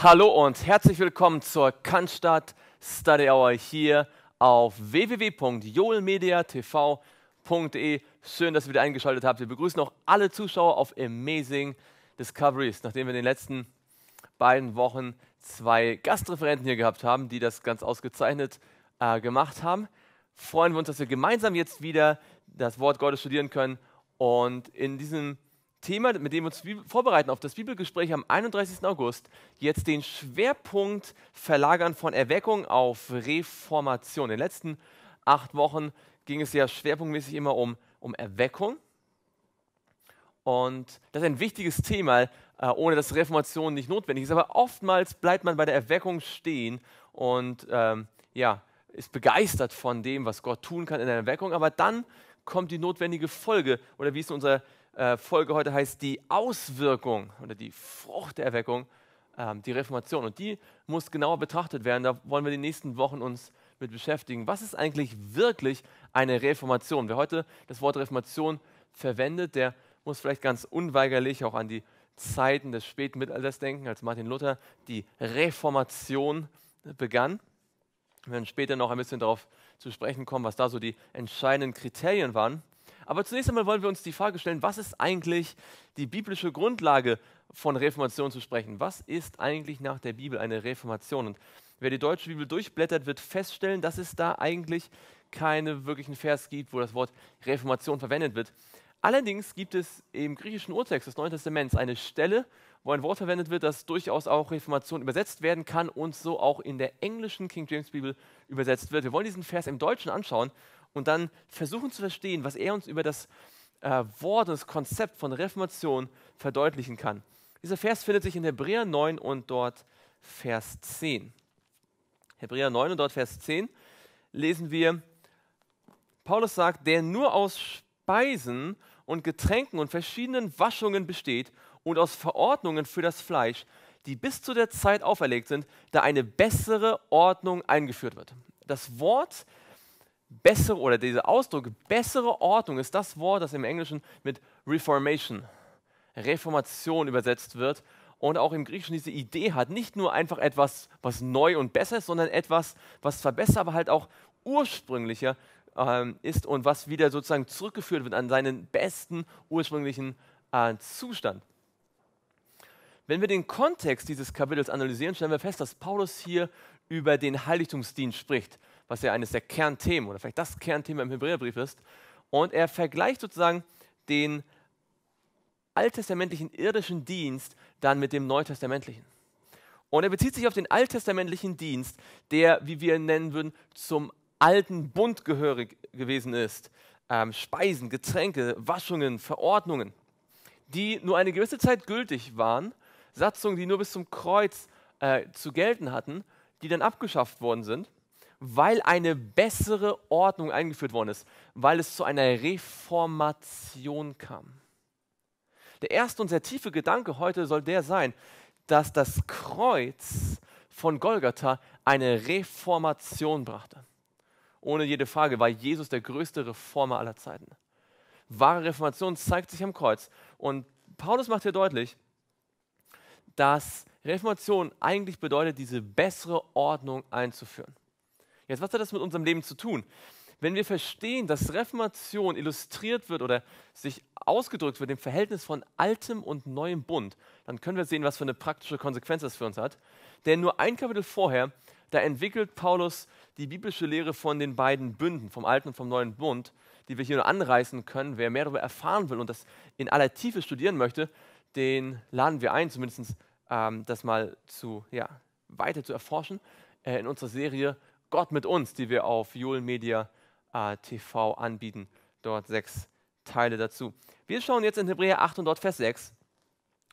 Hallo und herzlich willkommen zur Cannstatt Study Hour hier auf www.joelmediatv.de. Schön, dass ihr wieder eingeschaltet habt. Wir begrüßen auch alle Zuschauer auf Amazing Discoveries, nachdem wir in den letzten beiden Wochen zwei Gastreferenten hier gehabt haben, die das ganz ausgezeichnet äh, gemacht haben. Freuen wir uns, dass wir gemeinsam jetzt wieder das Wort Gottes studieren können und in diesem Thema, mit dem wir uns vorbereiten auf das Bibelgespräch am 31. August, jetzt den Schwerpunkt verlagern von Erweckung auf Reformation. In den letzten acht Wochen ging es ja schwerpunktmäßig immer um, um Erweckung. Und das ist ein wichtiges Thema, äh, ohne dass Reformation nicht notwendig ist. Aber oftmals bleibt man bei der Erweckung stehen und ähm, ja, ist begeistert von dem, was Gott tun kann in der Erweckung. Aber dann kommt die notwendige Folge oder wie es in unserer äh, Folge heute heißt die Auswirkung oder die Frucht der Erweckung, ähm, die Reformation. Und die muss genauer betrachtet werden. Da wollen wir uns die nächsten Wochen uns mit beschäftigen. Was ist eigentlich wirklich eine Reformation? Wer heute das Wort Reformation verwendet, der muss vielleicht ganz unweigerlich auch an die Zeiten des späten Mittelalters denken, als Martin Luther die Reformation begann. Wir werden später noch ein bisschen darauf zu sprechen kommen, was da so die entscheidenden Kriterien waren. Aber zunächst einmal wollen wir uns die Frage stellen, was ist eigentlich die biblische Grundlage von Reformation zu sprechen? Was ist eigentlich nach der Bibel eine Reformation? Und wer die deutsche Bibel durchblättert, wird feststellen, dass es da eigentlich keine wirklichen Vers gibt, wo das Wort Reformation verwendet wird. Allerdings gibt es im griechischen Urtext des Neuen Testaments eine Stelle, wo ein Wort verwendet wird, das durchaus auch Reformation übersetzt werden kann und so auch in der englischen King James Bibel übersetzt wird. Wir wollen diesen Vers im Deutschen anschauen und dann versuchen zu verstehen, was er uns über das äh, Wort und das Konzept von Reformation verdeutlichen kann. Dieser Vers findet sich in Hebräer 9 und dort Vers 10. Hebräer 9 und dort Vers 10 lesen wir, Paulus sagt, der nur aus Speisen und Getränken und verschiedenen Waschungen besteht und aus Verordnungen für das Fleisch, die bis zu der Zeit auferlegt sind, da eine bessere Ordnung eingeführt wird. Das Wort bessere oder dieser Ausdruck bessere Ordnung ist das Wort, das im Englischen mit Reformation, Reformation übersetzt wird und auch im Griechischen diese Idee hat, nicht nur einfach etwas, was neu und besser ist, sondern etwas, was zwar besser, aber halt auch ursprünglicher ähm, ist und was wieder sozusagen zurückgeführt wird an seinen besten ursprünglichen äh, Zustand. Wenn wir den Kontext dieses Kapitels analysieren, stellen wir fest, dass Paulus hier über den Heiligtumsdienst spricht was ja eines der Kernthemen oder vielleicht das Kernthema im Hebräerbrief ist. Und er vergleicht sozusagen den alttestamentlichen irdischen Dienst dann mit dem neutestamentlichen. Und er bezieht sich auf den alttestamentlichen Dienst, der, wie wir ihn nennen würden, zum alten Bund gehörig gewesen ist. Ähm, Speisen, Getränke, Waschungen, Verordnungen, die nur eine gewisse Zeit gültig waren, Satzungen, die nur bis zum Kreuz äh, zu gelten hatten, die dann abgeschafft worden sind weil eine bessere Ordnung eingeführt worden ist, weil es zu einer Reformation kam. Der erste und sehr tiefe Gedanke heute soll der sein, dass das Kreuz von Golgatha eine Reformation brachte. Ohne jede Frage war Jesus der größte Reformer aller Zeiten. Wahre Reformation zeigt sich am Kreuz. Und Paulus macht hier deutlich, dass Reformation eigentlich bedeutet, diese bessere Ordnung einzuführen. Jetzt, was hat das mit unserem Leben zu tun? Wenn wir verstehen, dass Reformation illustriert wird oder sich ausgedrückt wird im Verhältnis von altem und neuem Bund, dann können wir sehen, was für eine praktische Konsequenz das für uns hat. Denn nur ein Kapitel vorher, da entwickelt Paulus die biblische Lehre von den beiden Bünden, vom alten und vom neuen Bund, die wir hier nur anreißen können. Wer mehr darüber erfahren will und das in aller Tiefe studieren möchte, den laden wir ein, zumindest ähm, das mal zu, ja, weiter zu erforschen äh, in unserer Serie Gott mit uns, die wir auf Jule Media äh, TV anbieten. Dort sechs Teile dazu. Wir schauen jetzt in Hebräer 8 und dort Vers 6.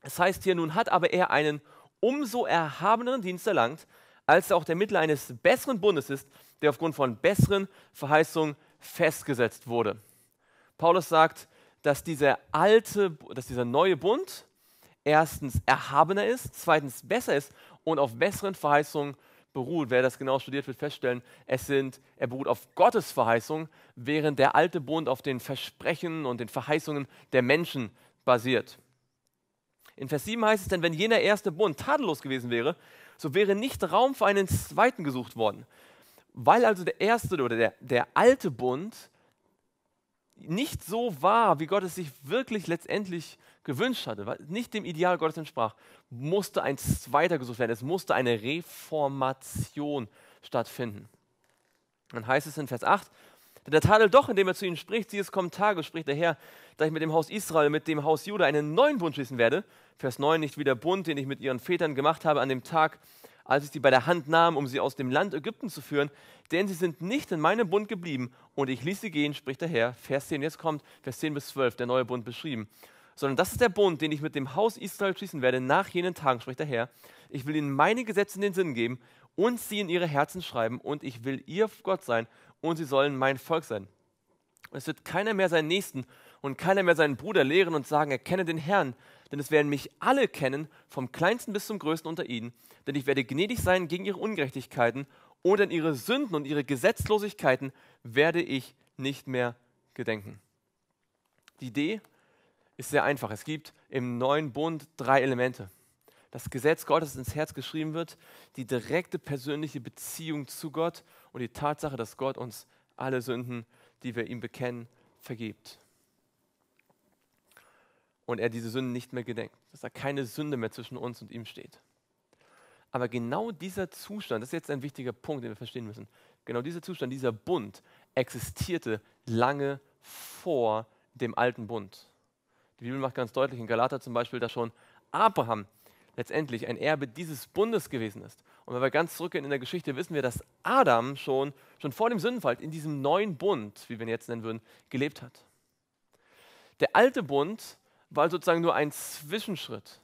Es heißt hier, nun hat aber er einen umso erhabeneren Dienst erlangt, als er auch der Mittel eines besseren Bundes ist, der aufgrund von besseren Verheißungen festgesetzt wurde. Paulus sagt, dass dieser alte, dass dieser neue Bund erstens erhabener ist, zweitens besser ist und auf besseren Verheißungen beruht. Wer das genau studiert, wird feststellen, es sind, er beruht auf Gottes Verheißung, während der alte Bund auf den Versprechen und den Verheißungen der Menschen basiert. In Vers 7 heißt es, denn wenn jener erste Bund tadellos gewesen wäre, so wäre nicht Raum für einen zweiten gesucht worden. Weil also der erste oder der, der alte Bund nicht so war, wie Gott es sich wirklich letztendlich gewünscht hatte, nicht dem Ideal Gottes entsprach, musste ein zweiter gesucht werden. Es musste eine Reformation stattfinden. Dann heißt es in Vers 8, denn der Tadel doch, indem er zu ihnen spricht, sie es kommen Tage, spricht der Herr, da ich mit dem Haus Israel, mit dem Haus Juda einen neuen Bund schließen werde. Vers 9, nicht wie der Bund, den ich mit ihren Vätern gemacht habe an dem Tag, als ich sie bei der Hand nahm, um sie aus dem Land Ägypten zu führen, denn sie sind nicht in meinem Bund geblieben und ich ließ sie gehen, spricht der Herr. Vers 10, jetzt kommt Vers 10 bis 12, der neue Bund beschrieben sondern das ist der Bund, den ich mit dem Haus Israel schließen werde nach jenen Tagen, spricht der Herr. Ich will ihnen meine Gesetze in den Sinn geben und sie in ihre Herzen schreiben und ich will ihr Gott sein und sie sollen mein Volk sein. es wird keiner mehr seinen Nächsten und keiner mehr seinen Bruder lehren und sagen, erkenne den Herrn, denn es werden mich alle kennen, vom kleinsten bis zum größten unter ihnen, denn ich werde gnädig sein gegen ihre Ungerechtigkeiten und an ihre Sünden und ihre Gesetzlosigkeiten werde ich nicht mehr gedenken. Die Idee, ist sehr einfach. Es gibt im neuen Bund drei Elemente. Das Gesetz Gottes ins Herz geschrieben wird, die direkte persönliche Beziehung zu Gott und die Tatsache, dass Gott uns alle Sünden, die wir ihm bekennen, vergibt. Und er diese Sünden nicht mehr gedenkt, dass da keine Sünde mehr zwischen uns und ihm steht. Aber genau dieser Zustand, das ist jetzt ein wichtiger Punkt, den wir verstehen müssen, genau dieser Zustand, dieser Bund existierte lange vor dem alten Bund. Die Bibel macht ganz deutlich in Galater zum Beispiel, dass schon Abraham letztendlich ein Erbe dieses Bundes gewesen ist. Und wenn wir ganz zurückgehen in der Geschichte, wissen wir, dass Adam schon, schon vor dem Sündenfall in diesem neuen Bund, wie wir ihn jetzt nennen würden, gelebt hat. Der alte Bund war sozusagen nur ein Zwischenschritt.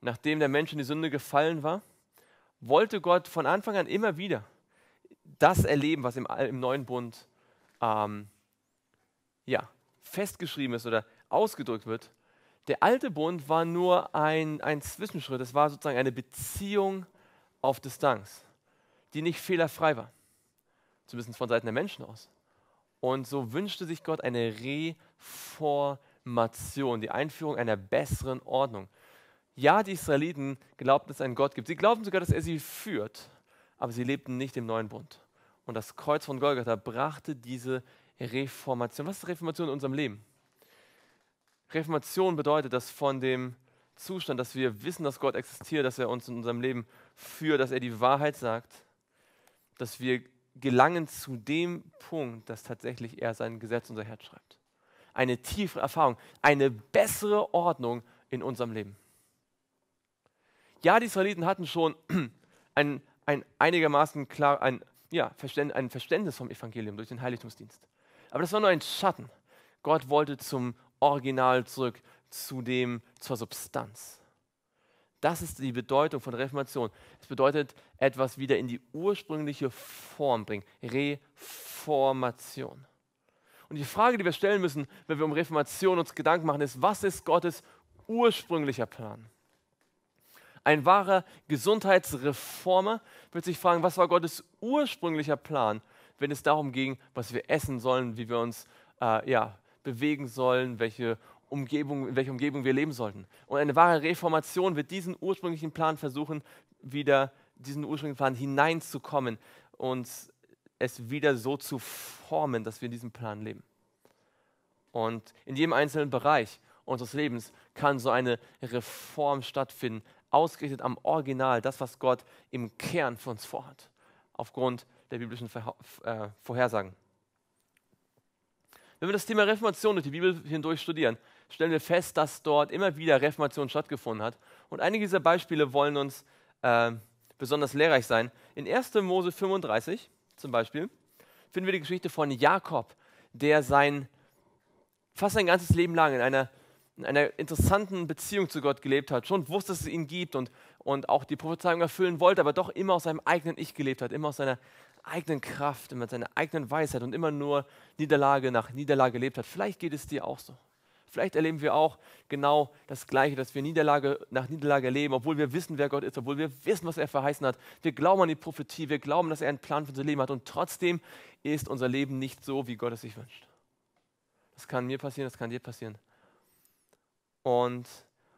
Nachdem der Mensch in die Sünde gefallen war, wollte Gott von Anfang an immer wieder das erleben, was im, im neuen Bund ähm, ja, festgeschrieben ist oder ausgedrückt wird der alte Bund war nur ein, ein Zwischenschritt, es war sozusagen eine Beziehung auf Distanz, die nicht fehlerfrei war, zumindest von Seiten der Menschen aus. Und so wünschte sich Gott eine Reformation, die Einführung einer besseren Ordnung. Ja, die Israeliten glaubten, dass es einen Gott gibt. Sie glaubten sogar, dass er sie führt, aber sie lebten nicht im neuen Bund. Und das Kreuz von Golgatha brachte diese Reformation. Was ist Reformation in unserem Leben? Reformation bedeutet, dass von dem Zustand, dass wir wissen, dass Gott existiert, dass er uns in unserem Leben führt, dass er die Wahrheit sagt, dass wir gelangen zu dem Punkt, dass tatsächlich er sein Gesetz unser Herz schreibt. Eine tiefere Erfahrung, eine bessere Ordnung in unserem Leben. Ja, die Israeliten hatten schon ein, ein einigermaßen klar, ein, ja, ein Verständnis vom Evangelium durch den Heiligtumsdienst. Aber das war nur ein Schatten. Gott wollte zum Original zurück, zu dem, zur Substanz. Das ist die Bedeutung von Reformation. Es bedeutet, etwas wieder in die ursprüngliche Form bringen. Reformation. Und die Frage, die wir stellen müssen, wenn wir um Reformation uns Gedanken machen, ist, was ist Gottes ursprünglicher Plan? Ein wahrer Gesundheitsreformer wird sich fragen, was war Gottes ursprünglicher Plan, wenn es darum ging, was wir essen sollen, wie wir uns äh, ja, bewegen sollen, welche Umgebung, in welcher Umgebung wir leben sollten. Und eine wahre Reformation wird diesen ursprünglichen Plan versuchen, wieder diesen ursprünglichen Plan hineinzukommen und es wieder so zu formen, dass wir in diesem Plan leben. Und in jedem einzelnen Bereich unseres Lebens kann so eine Reform stattfinden, ausgerichtet am Original, das, was Gott im Kern für uns vorhat, aufgrund der biblischen äh, Vorhersagen. Wenn wir das Thema Reformation durch die Bibel hindurch studieren, stellen wir fest, dass dort immer wieder Reformation stattgefunden hat. Und einige dieser Beispiele wollen uns äh, besonders lehrreich sein. In 1. Mose 35 zum Beispiel finden wir die Geschichte von Jakob, der sein fast sein ganzes Leben lang in einer, in einer interessanten Beziehung zu Gott gelebt hat, schon wusste, dass es ihn gibt und, und auch die Prophezeiung erfüllen wollte, aber doch immer aus seinem eigenen Ich gelebt hat, immer aus seiner eigenen Kraft und mit seiner eigenen Weisheit und immer nur Niederlage nach Niederlage lebt hat. Vielleicht geht es dir auch so. Vielleicht erleben wir auch genau das Gleiche, dass wir Niederlage nach Niederlage erleben, obwohl wir wissen, wer Gott ist, obwohl wir wissen, was er verheißen hat. Wir glauben an die Prophetie, wir glauben, dass er einen Plan für unser Leben hat und trotzdem ist unser Leben nicht so, wie Gott es sich wünscht. Das kann mir passieren, das kann dir passieren. Und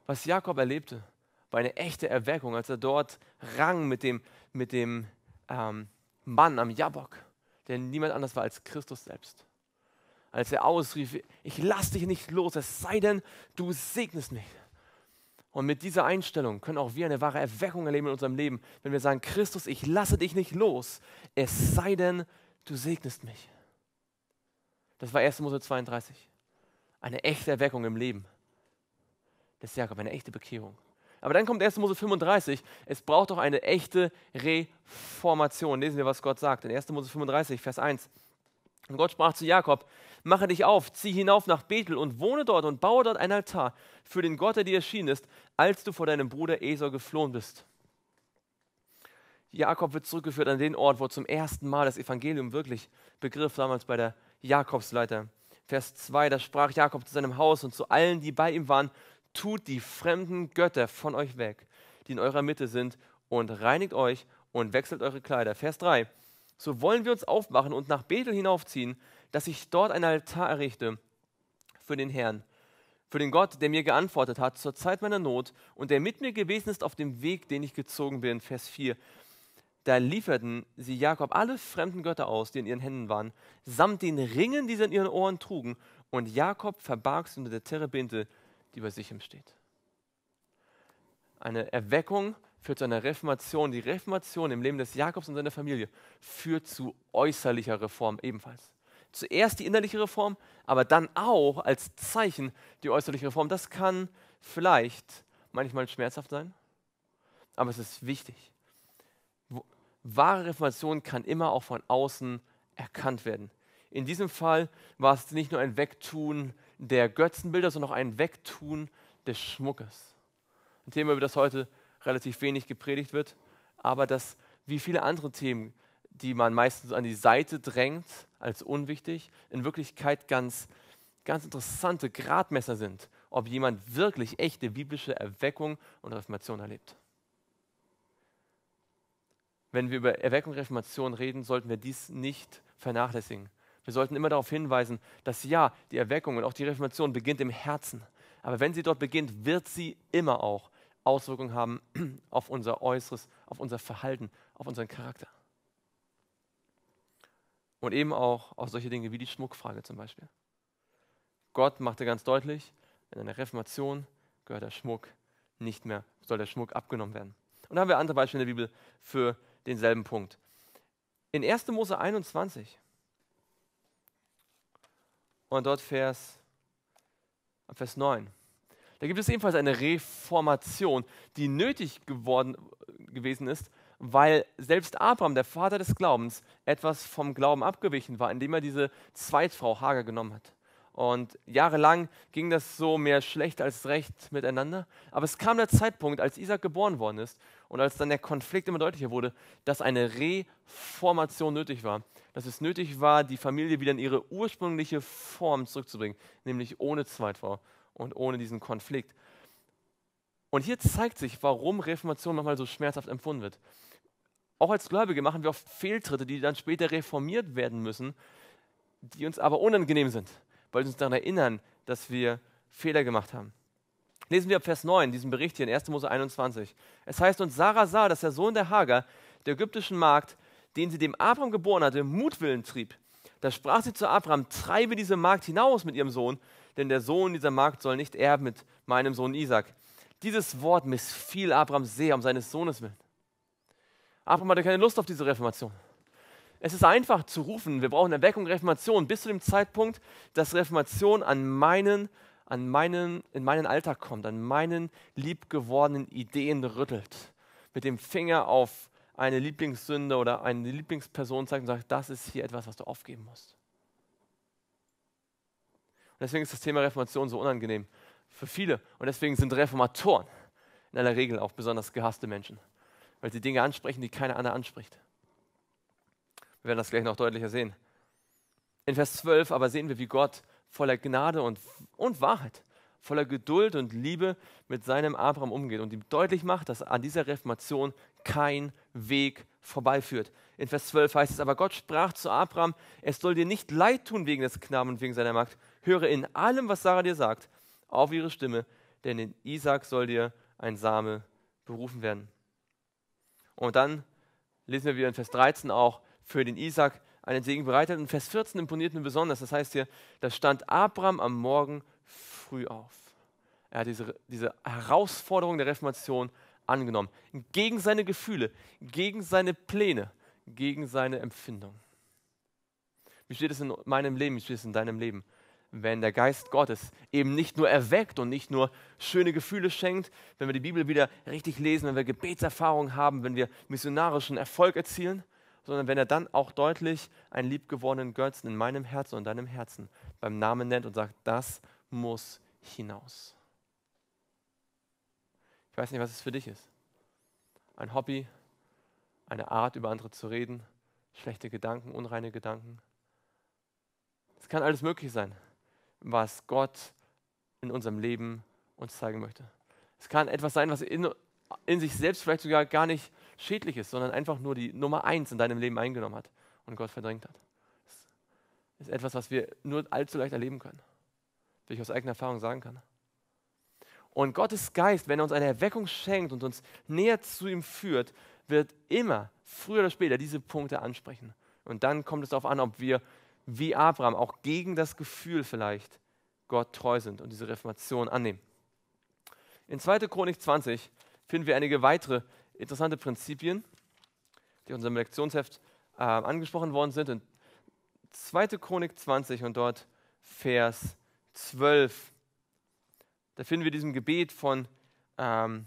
was Jakob erlebte, war eine echte Erweckung, als er dort rang mit dem, mit dem ähm, Mann am Jabok, der niemand anders war als Christus selbst. Als er ausrief, ich lasse dich nicht los, es sei denn, du segnest mich. Und mit dieser Einstellung können auch wir eine wahre Erweckung erleben in unserem Leben, wenn wir sagen, Christus, ich lasse dich nicht los, es sei denn, du segnest mich. Das war 1. Mose 32. Eine echte Erweckung im Leben des Jakob, eine echte Bekehrung. Aber dann kommt 1. Mose 35. Es braucht doch eine echte Reformation. Lesen wir, was Gott sagt. In 1. Mose 35, Vers 1. Und Gott sprach zu Jakob: Mache dich auf, zieh hinauf nach Bethel und wohne dort und baue dort ein Altar für den Gott, der dir erschienen ist, als du vor deinem Bruder Esau geflohen bist. Jakob wird zurückgeführt an den Ort, wo zum ersten Mal das Evangelium wirklich begriff, damals bei der Jakobsleiter. Vers 2, da sprach Jakob zu seinem Haus und zu allen, die bei ihm waren, tut die fremden Götter von euch weg, die in eurer Mitte sind, und reinigt euch und wechselt eure Kleider. Vers 3. So wollen wir uns aufmachen und nach Bethel hinaufziehen, dass ich dort einen Altar errichte für den Herrn, für den Gott, der mir geantwortet hat zur Zeit meiner Not und der mit mir gewesen ist auf dem Weg, den ich gezogen bin. Vers 4. Da lieferten sie Jakob alle fremden Götter aus, die in ihren Händen waren, samt den Ringen, die sie in ihren Ohren trugen. Und Jakob verbarg sie unter der Terebinte, die über sich entsteht. Eine Erweckung führt zu einer Reformation. Die Reformation im Leben des Jakobs und seiner Familie führt zu äußerlicher Reform ebenfalls. Zuerst die innerliche Reform, aber dann auch als Zeichen die äußerliche Reform. Das kann vielleicht manchmal schmerzhaft sein, aber es ist wichtig. Wahre Reformation kann immer auch von außen erkannt werden. In diesem Fall war es nicht nur ein Wegtun der Götzenbilder, sondern auch ein Wegtun des Schmuckes. Ein Thema, über das heute relativ wenig gepredigt wird, aber das, wie viele andere Themen, die man meistens an die Seite drängt, als unwichtig, in Wirklichkeit ganz, ganz interessante Gradmesser sind, ob jemand wirklich echte biblische Erweckung und Reformation erlebt. Wenn wir über Erweckung und Reformation reden, sollten wir dies nicht vernachlässigen. Wir sollten immer darauf hinweisen, dass ja, die Erweckung und auch die Reformation beginnt im Herzen. Aber wenn sie dort beginnt, wird sie immer auch Auswirkungen haben auf unser Äußeres, auf unser Verhalten, auf unseren Charakter. Und eben auch auf solche Dinge wie die Schmuckfrage zum Beispiel. Gott machte ganz deutlich, in einer Reformation gehört der Schmuck nicht mehr, soll der Schmuck abgenommen werden. Und da haben wir andere Beispiele in der Bibel für denselben Punkt. In 1. Mose 21 und dort Vers, Vers 9. Da gibt es ebenfalls eine Reformation, die nötig geworden, gewesen ist, weil selbst Abraham, der Vater des Glaubens, etwas vom Glauben abgewichen war, indem er diese Zweitfrau Hager genommen hat. Und jahrelang ging das so mehr schlecht als recht miteinander. Aber es kam der Zeitpunkt, als Isaac geboren worden ist, und als dann der Konflikt immer deutlicher wurde, dass eine Reformation nötig war, dass es nötig war, die Familie wieder in ihre ursprüngliche Form zurückzubringen, nämlich ohne Zweitfrau und ohne diesen Konflikt. Und hier zeigt sich, warum Reformation nochmal so schmerzhaft empfunden wird. Auch als Gläubige machen wir oft Fehltritte, die dann später reformiert werden müssen, die uns aber unangenehm sind, weil sie uns daran erinnern, dass wir Fehler gemacht haben. Lesen wir ab Vers 9, diesen Bericht hier in 1. Mose 21. Es heißt, und Sarah sah, dass der Sohn der Hager, der ägyptischen Magd, den sie dem Abram geboren hatte, Mutwillen trieb. Da sprach sie zu Abram, treibe diese Magd hinaus mit ihrem Sohn, denn der Sohn dieser Magd soll nicht erben mit meinem Sohn Isaac. Dieses Wort missfiel Abram sehr um seines Sohnes willen. Abram hatte keine Lust auf diese Reformation. Es ist einfach zu rufen, wir brauchen Erweckung, Reformation, bis zu dem Zeitpunkt, dass Reformation an meinen an meinen, in meinen Alltag kommt, an meinen liebgewordenen Ideen rüttelt, mit dem Finger auf eine Lieblingssünde oder eine Lieblingsperson zeigt und sagt, das ist hier etwas, was du aufgeben musst. Und deswegen ist das Thema Reformation so unangenehm für viele. Und deswegen sind Reformatoren in aller Regel auch besonders gehasste Menschen, weil sie Dinge ansprechen, die keiner andere anspricht. Wir werden das gleich noch deutlicher sehen. In Vers 12 aber sehen wir, wie Gott voller Gnade und, und Wahrheit, voller Geduld und Liebe mit seinem Abraham umgeht und ihm deutlich macht, dass an dieser Reformation kein Weg vorbeiführt. In Vers 12 heißt es, aber Gott sprach zu Abraham, es soll dir nicht leid tun wegen des Knaben und wegen seiner Magd. Höre in allem, was Sarah dir sagt, auf ihre Stimme, denn in Isaac soll dir ein Same berufen werden. Und dann lesen wir wieder in Vers 13 auch, für den Isaac einen Segen bereitet. Und Vers 14 imponiert mir besonders. Das heißt hier, da stand Abraham am Morgen früh auf. Er hat diese, diese Herausforderung der Reformation angenommen. Gegen seine Gefühle, gegen seine Pläne, gegen seine Empfindung. Wie steht es in meinem Leben, wie steht es in deinem Leben? Wenn der Geist Gottes eben nicht nur erweckt und nicht nur schöne Gefühle schenkt, wenn wir die Bibel wieder richtig lesen, wenn wir Gebetserfahrung haben, wenn wir missionarischen Erfolg erzielen, sondern wenn er dann auch deutlich einen liebgewordenen Götzen in meinem Herzen und deinem Herzen beim Namen nennt und sagt, das muss hinaus. Ich weiß nicht, was es für dich ist. Ein Hobby, eine Art, über andere zu reden, schlechte Gedanken, unreine Gedanken. Es kann alles möglich sein, was Gott in unserem Leben uns zeigen möchte. Es kann etwas sein, was in, in sich selbst vielleicht sogar gar nicht schädlich ist, sondern einfach nur die Nummer eins in deinem Leben eingenommen hat und Gott verdrängt hat. Das ist etwas, was wir nur allzu leicht erleben können, wie ich aus eigener Erfahrung sagen kann. Und Gottes Geist, wenn er uns eine Erweckung schenkt und uns näher zu ihm führt, wird immer, früher oder später, diese Punkte ansprechen. Und dann kommt es darauf an, ob wir wie Abraham auch gegen das Gefühl vielleicht Gott treu sind und diese Reformation annehmen. In 2. Chronik 20 finden wir einige weitere interessante Prinzipien, die in unserem Lektionsheft äh, angesprochen worden sind. In 2. Chronik 20 und dort Vers 12. Da finden wir diesem Gebet von, ähm,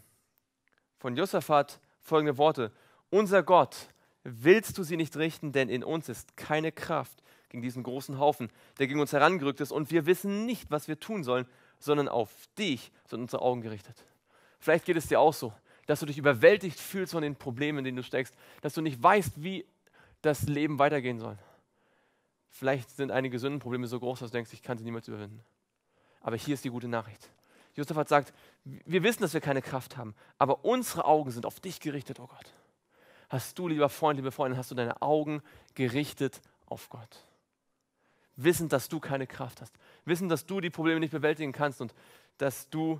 von Josaphat folgende Worte. Unser Gott, willst du sie nicht richten, denn in uns ist keine Kraft gegen diesen großen Haufen, der gegen uns herangerückt ist, und wir wissen nicht, was wir tun sollen, sondern auf dich sind unsere Augen gerichtet. Vielleicht geht es dir auch so dass du dich überwältigt fühlst von den Problemen, in denen du steckst, dass du nicht weißt, wie das Leben weitergehen soll. Vielleicht sind einige Sündenprobleme so groß, dass du denkst, ich kann sie niemals überwinden. Aber hier ist die gute Nachricht. Josef hat gesagt, wir wissen, dass wir keine Kraft haben, aber unsere Augen sind auf dich gerichtet, oh Gott. Hast du, lieber Freund, liebe Freundin, hast du deine Augen gerichtet auf Gott. Wissend, dass du keine Kraft hast. Wissend, dass du die Probleme nicht bewältigen kannst und dass du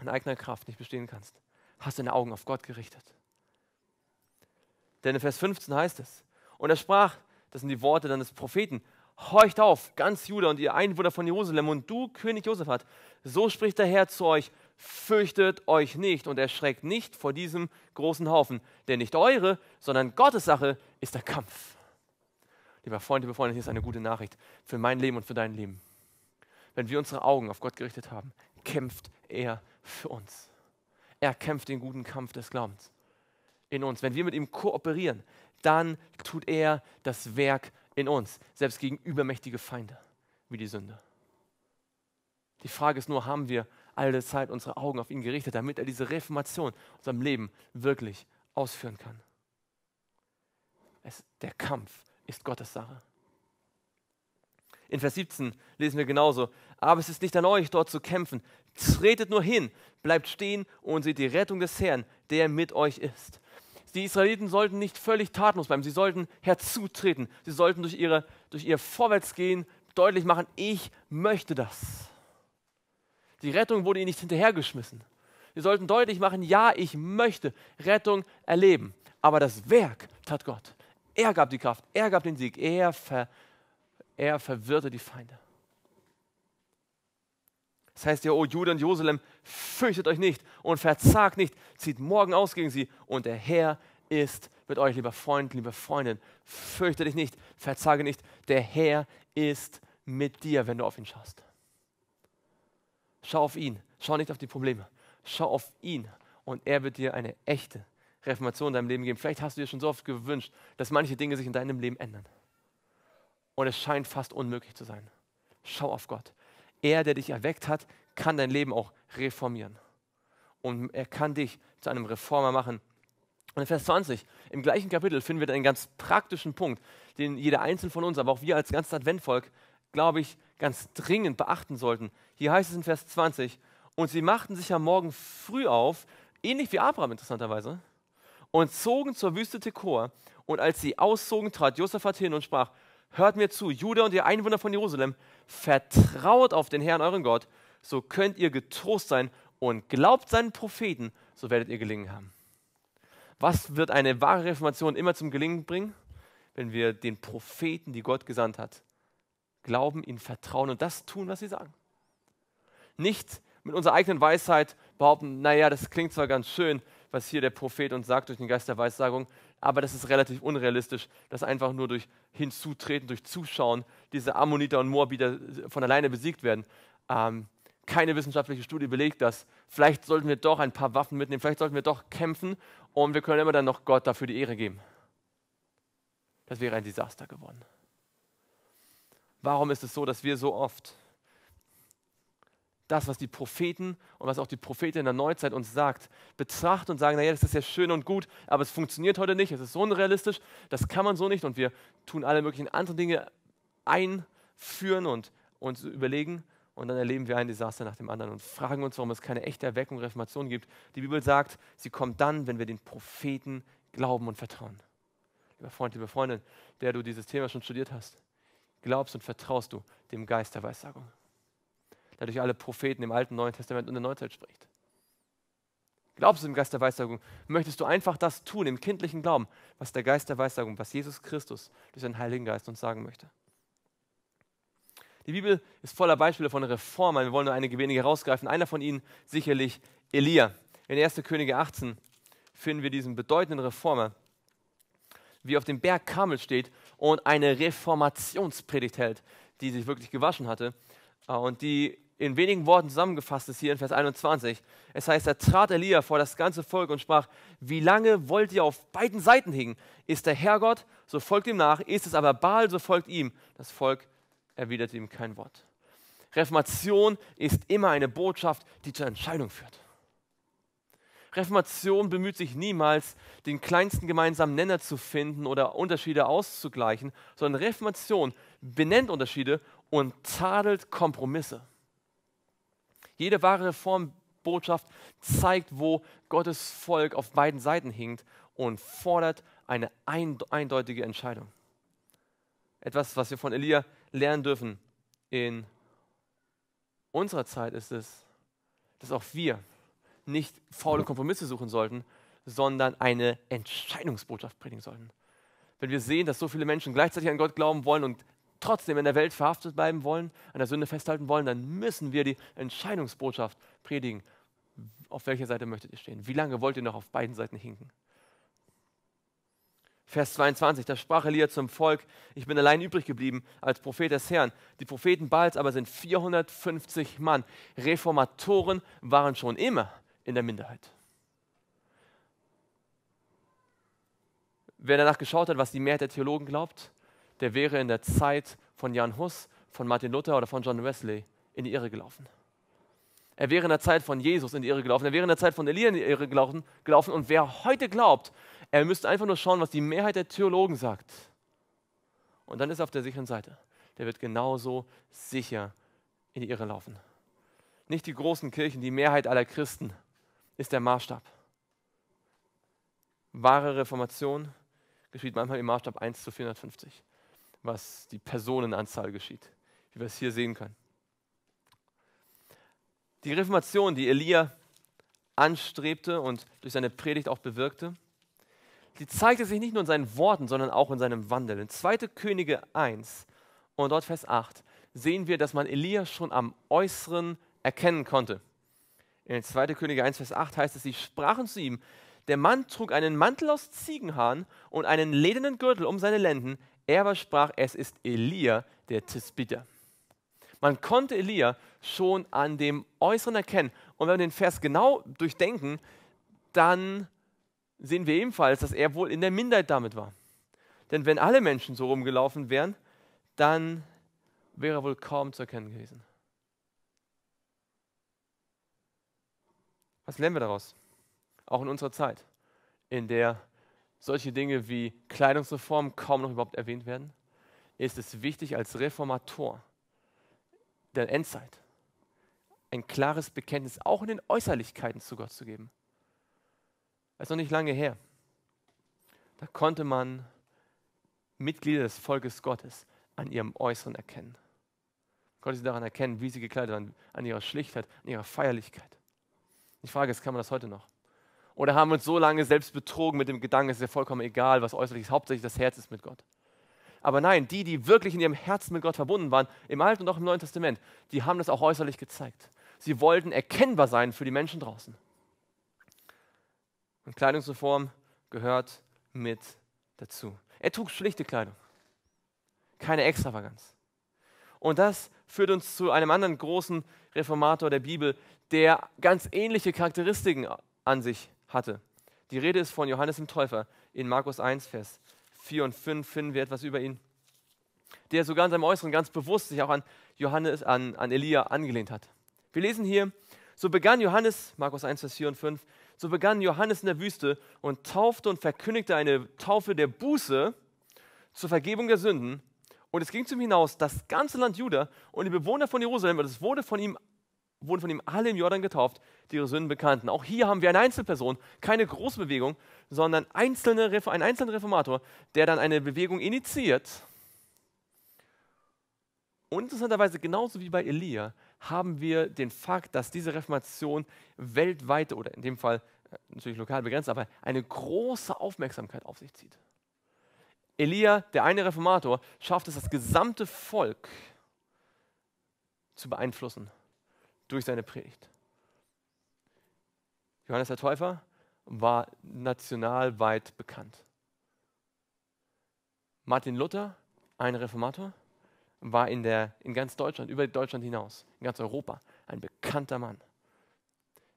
in eigener Kraft nicht bestehen kannst hast deine Augen auf Gott gerichtet. Denn in Vers 15 heißt es, und er sprach, das sind die Worte dann des Propheten, horcht auf, ganz Juda und ihr Einwohner von Jerusalem und du, König Josaphat, so spricht der Herr zu euch, fürchtet euch nicht und erschreckt nicht vor diesem großen Haufen, denn nicht eure, sondern Gottes Sache ist der Kampf. Lieber Freund, liebe Freunde, hier ist eine gute Nachricht für mein Leben und für dein Leben. Wenn wir unsere Augen auf Gott gerichtet haben, kämpft er für uns. Er kämpft den guten Kampf des Glaubens in uns. Wenn wir mit ihm kooperieren, dann tut er das Werk in uns, selbst gegen übermächtige Feinde wie die Sünde. Die Frage ist nur, haben wir alle Zeit unsere Augen auf ihn gerichtet, damit er diese Reformation in unserem Leben wirklich ausführen kann? Es, der Kampf ist Gottes Sache. In Vers 17 lesen wir genauso, aber es ist nicht an euch, dort zu kämpfen. Tretet nur hin, bleibt stehen und seht die Rettung des Herrn, der mit euch ist. Die Israeliten sollten nicht völlig tatlos bleiben, sie sollten herzutreten, sie sollten durch, ihre, durch ihr Vorwärtsgehen deutlich machen, ich möchte das. Die Rettung wurde ihnen nicht hinterhergeschmissen. Sie sollten deutlich machen, ja, ich möchte Rettung erleben. Aber das Werk tat Gott. Er gab die Kraft, er gab den Sieg, er ver er verwirrte die Feinde. Das heißt ja, o Jude und Jerusalem, fürchtet euch nicht und verzagt nicht, zieht morgen aus gegen sie und der Herr ist mit euch, lieber Freund, liebe Freundin. Fürchte dich nicht, verzage nicht, der Herr ist mit dir, wenn du auf ihn schaust. Schau auf ihn, schau nicht auf die Probleme, schau auf ihn und er wird dir eine echte Reformation in deinem Leben geben. Vielleicht hast du dir schon so oft gewünscht, dass manche Dinge sich in deinem Leben ändern und es scheint fast unmöglich zu sein. Schau auf Gott. Er, der dich erweckt hat, kann dein Leben auch reformieren. Und er kann dich zu einem Reformer machen. Und in Vers 20, im gleichen Kapitel, finden wir einen ganz praktischen Punkt, den jeder Einzelne von uns, aber auch wir als ganzes Adventvolk, glaube ich, ganz dringend beachten sollten. Hier heißt es in Vers 20, und sie machten sich am Morgen früh auf, ähnlich wie Abraham interessanterweise, und zogen zur Wüste Tekor. Und als sie auszogen, trat Josaphat hin und sprach, Hört mir zu, Jude und ihr Einwohner von Jerusalem, vertraut auf den Herrn euren Gott, so könnt ihr getrost sein und glaubt seinen Propheten, so werdet ihr gelingen haben. Was wird eine wahre Reformation immer zum Gelingen bringen? Wenn wir den Propheten, die Gott gesandt hat, glauben, ihnen vertrauen und das tun, was sie sagen. Nicht mit unserer eigenen Weisheit behaupten, naja, das klingt zwar ganz schön, was hier der Prophet uns sagt durch den Geist der Weissagung. Aber das ist relativ unrealistisch, dass einfach nur durch Hinzutreten, durch Zuschauen diese Ammoniter und Moabiter von alleine besiegt werden. Ähm, keine wissenschaftliche Studie belegt das. Vielleicht sollten wir doch ein paar Waffen mitnehmen, vielleicht sollten wir doch kämpfen und wir können immer dann noch Gott dafür die Ehre geben. Das wäre ein Desaster geworden. Warum ist es so, dass wir so oft das, was die Propheten und was auch die Propheten in der Neuzeit uns sagt, betrachten und sagen, naja, das ist ja schön und gut, aber es funktioniert heute nicht, es ist so unrealistisch, das kann man so nicht und wir tun alle möglichen anderen Dinge einführen und uns überlegen und dann erleben wir ein Desaster nach dem anderen und fragen uns, warum es keine echte Erweckung, Reformation gibt. Die Bibel sagt, sie kommt dann, wenn wir den Propheten glauben und vertrauen. Lieber Freund, liebe Freundin, der du dieses Thema schon studiert hast, glaubst und vertraust du dem Geist der Weissagung der durch alle Propheten im Alten, Neuen Testament und der Neuzeit spricht. Glaubst du im Geist der Weissagung? Möchtest du einfach das tun, im kindlichen Glauben, was der Geist der Weissagung, was Jesus Christus durch seinen Heiligen Geist uns sagen möchte? Die Bibel ist voller Beispiele von Reformern. Wir wollen nur einige wenige herausgreifen. Einer von ihnen sicherlich Elia. In 1. Könige 18 finden wir diesen bedeutenden Reformer, wie auf dem Berg Kamel steht und eine Reformationspredigt hält, die sich wirklich gewaschen hatte äh, und die in wenigen Worten zusammengefasst ist hier in Vers 21. Es heißt, da trat Elia vor das ganze Volk und sprach, wie lange wollt ihr auf beiden Seiten hingen? Ist der Herrgott, so folgt ihm nach, ist es aber Baal, so folgt ihm. Das Volk erwiderte ihm kein Wort. Reformation ist immer eine Botschaft, die zur Entscheidung führt. Reformation bemüht sich niemals, den kleinsten gemeinsamen Nenner zu finden oder Unterschiede auszugleichen, sondern Reformation benennt Unterschiede und tadelt Kompromisse. Jede wahre Reformbotschaft zeigt, wo Gottes Volk auf beiden Seiten hinkt und fordert eine eindeutige Entscheidung. Etwas, was wir von Elia lernen dürfen in unserer Zeit ist es, dass auch wir nicht faule Kompromisse suchen sollten, sondern eine Entscheidungsbotschaft predigen sollten. Wenn wir sehen, dass so viele Menschen gleichzeitig an Gott glauben wollen und trotzdem in der Welt verhaftet bleiben wollen, an der Sünde festhalten wollen, dann müssen wir die Entscheidungsbotschaft predigen. Auf welcher Seite möchtet ihr stehen? Wie lange wollt ihr noch auf beiden Seiten hinken? Vers 22, da sprach Elia zum Volk, ich bin allein übrig geblieben als Prophet des Herrn. Die Propheten Baals aber sind 450 Mann. Reformatoren waren schon immer in der Minderheit. Wer danach geschaut hat, was die Mehrheit der Theologen glaubt, der wäre in der Zeit von Jan Hus, von Martin Luther oder von John Wesley in die Irre gelaufen. Er wäre in der Zeit von Jesus in die Irre gelaufen. Er wäre in der Zeit von Elia in die Irre gelaufen. gelaufen. Und wer heute glaubt, er müsste einfach nur schauen, was die Mehrheit der Theologen sagt. Und dann ist er auf der sicheren Seite. Der wird genauso sicher in die Irre laufen. Nicht die großen Kirchen, die Mehrheit aller Christen ist der Maßstab. Wahre Reformation geschieht manchmal im Maßstab 1 zu 450 was die Personenanzahl geschieht, wie wir es hier sehen können. Die Reformation, die Elia anstrebte und durch seine Predigt auch bewirkte, die zeigte sich nicht nur in seinen Worten, sondern auch in seinem Wandel. In 2. Könige 1 und dort Vers 8 sehen wir, dass man Elia schon am Äußeren erkennen konnte. In 2. Könige 1, Vers 8 heißt es, sie sprachen zu ihm, der Mann trug einen Mantel aus Ziegenhaaren und einen ledenen Gürtel um seine Lenden, er aber sprach, es ist Elia, der Tisbiter. Man konnte Elia schon an dem Äußeren erkennen. Und wenn wir den Vers genau durchdenken, dann sehen wir ebenfalls, dass er wohl in der Minderheit damit war. Denn wenn alle Menschen so rumgelaufen wären, dann wäre er wohl kaum zu erkennen gewesen. Was lernen wir daraus? Auch in unserer Zeit, in der solche Dinge wie Kleidungsreform kaum noch überhaupt erwähnt werden, ist es wichtig als Reformator der Endzeit ein klares Bekenntnis auch in den Äußerlichkeiten zu Gott zu geben. Das ist noch nicht lange her. Da konnte man Mitglieder des Volkes Gottes an ihrem Äußeren erkennen. Man konnte sie daran erkennen, wie sie gekleidet waren, an ihrer Schlichtheit, an ihrer Feierlichkeit. Ich frage, es kann man das heute noch? Oder haben wir uns so lange selbst betrogen mit dem Gedanken, es ist ja vollkommen egal, was äußerlich ist, hauptsächlich das Herz ist mit Gott. Aber nein, die, die wirklich in ihrem Herzen mit Gott verbunden waren, im Alten und auch im Neuen Testament, die haben das auch äußerlich gezeigt. Sie wollten erkennbar sein für die Menschen draußen. Und Kleidungsreform gehört mit dazu. Er trug schlichte Kleidung, keine Extravaganz. Und das führt uns zu einem anderen großen Reformator der Bibel, der ganz ähnliche Charakteristiken an sich hatte. Die Rede ist von Johannes dem Täufer in Markus 1, Vers 4 und 5 finden wir etwas über ihn, der sogar in seinem Äußeren ganz bewusst sich auch an Johannes, an, an Elia angelehnt hat. Wir lesen hier, so begann Johannes, Markus 1, Vers 4 und 5, so begann Johannes in der Wüste und taufte und verkündigte eine Taufe der Buße zur Vergebung der Sünden. Und es ging zu ihm hinaus, das ganze Land Juda und die Bewohner von Jerusalem, und es wurde von ihm wurden von ihm alle im Jordan getauft, die ihre Sünden bekannten. Auch hier haben wir eine Einzelperson, keine große Bewegung, sondern einzelne, einen einzelnen Reformator, der dann eine Bewegung initiiert. Und interessanterweise, genauso wie bei Elia, haben wir den Fakt, dass diese Reformation weltweit oder in dem Fall äh, natürlich lokal begrenzt, aber eine große Aufmerksamkeit auf sich zieht. Elia, der eine Reformator, schafft es, das gesamte Volk zu beeinflussen durch seine Predigt. Johannes der Täufer war nationalweit bekannt. Martin Luther, ein Reformator, war in, der, in ganz Deutschland, über Deutschland hinaus, in ganz Europa, ein bekannter Mann.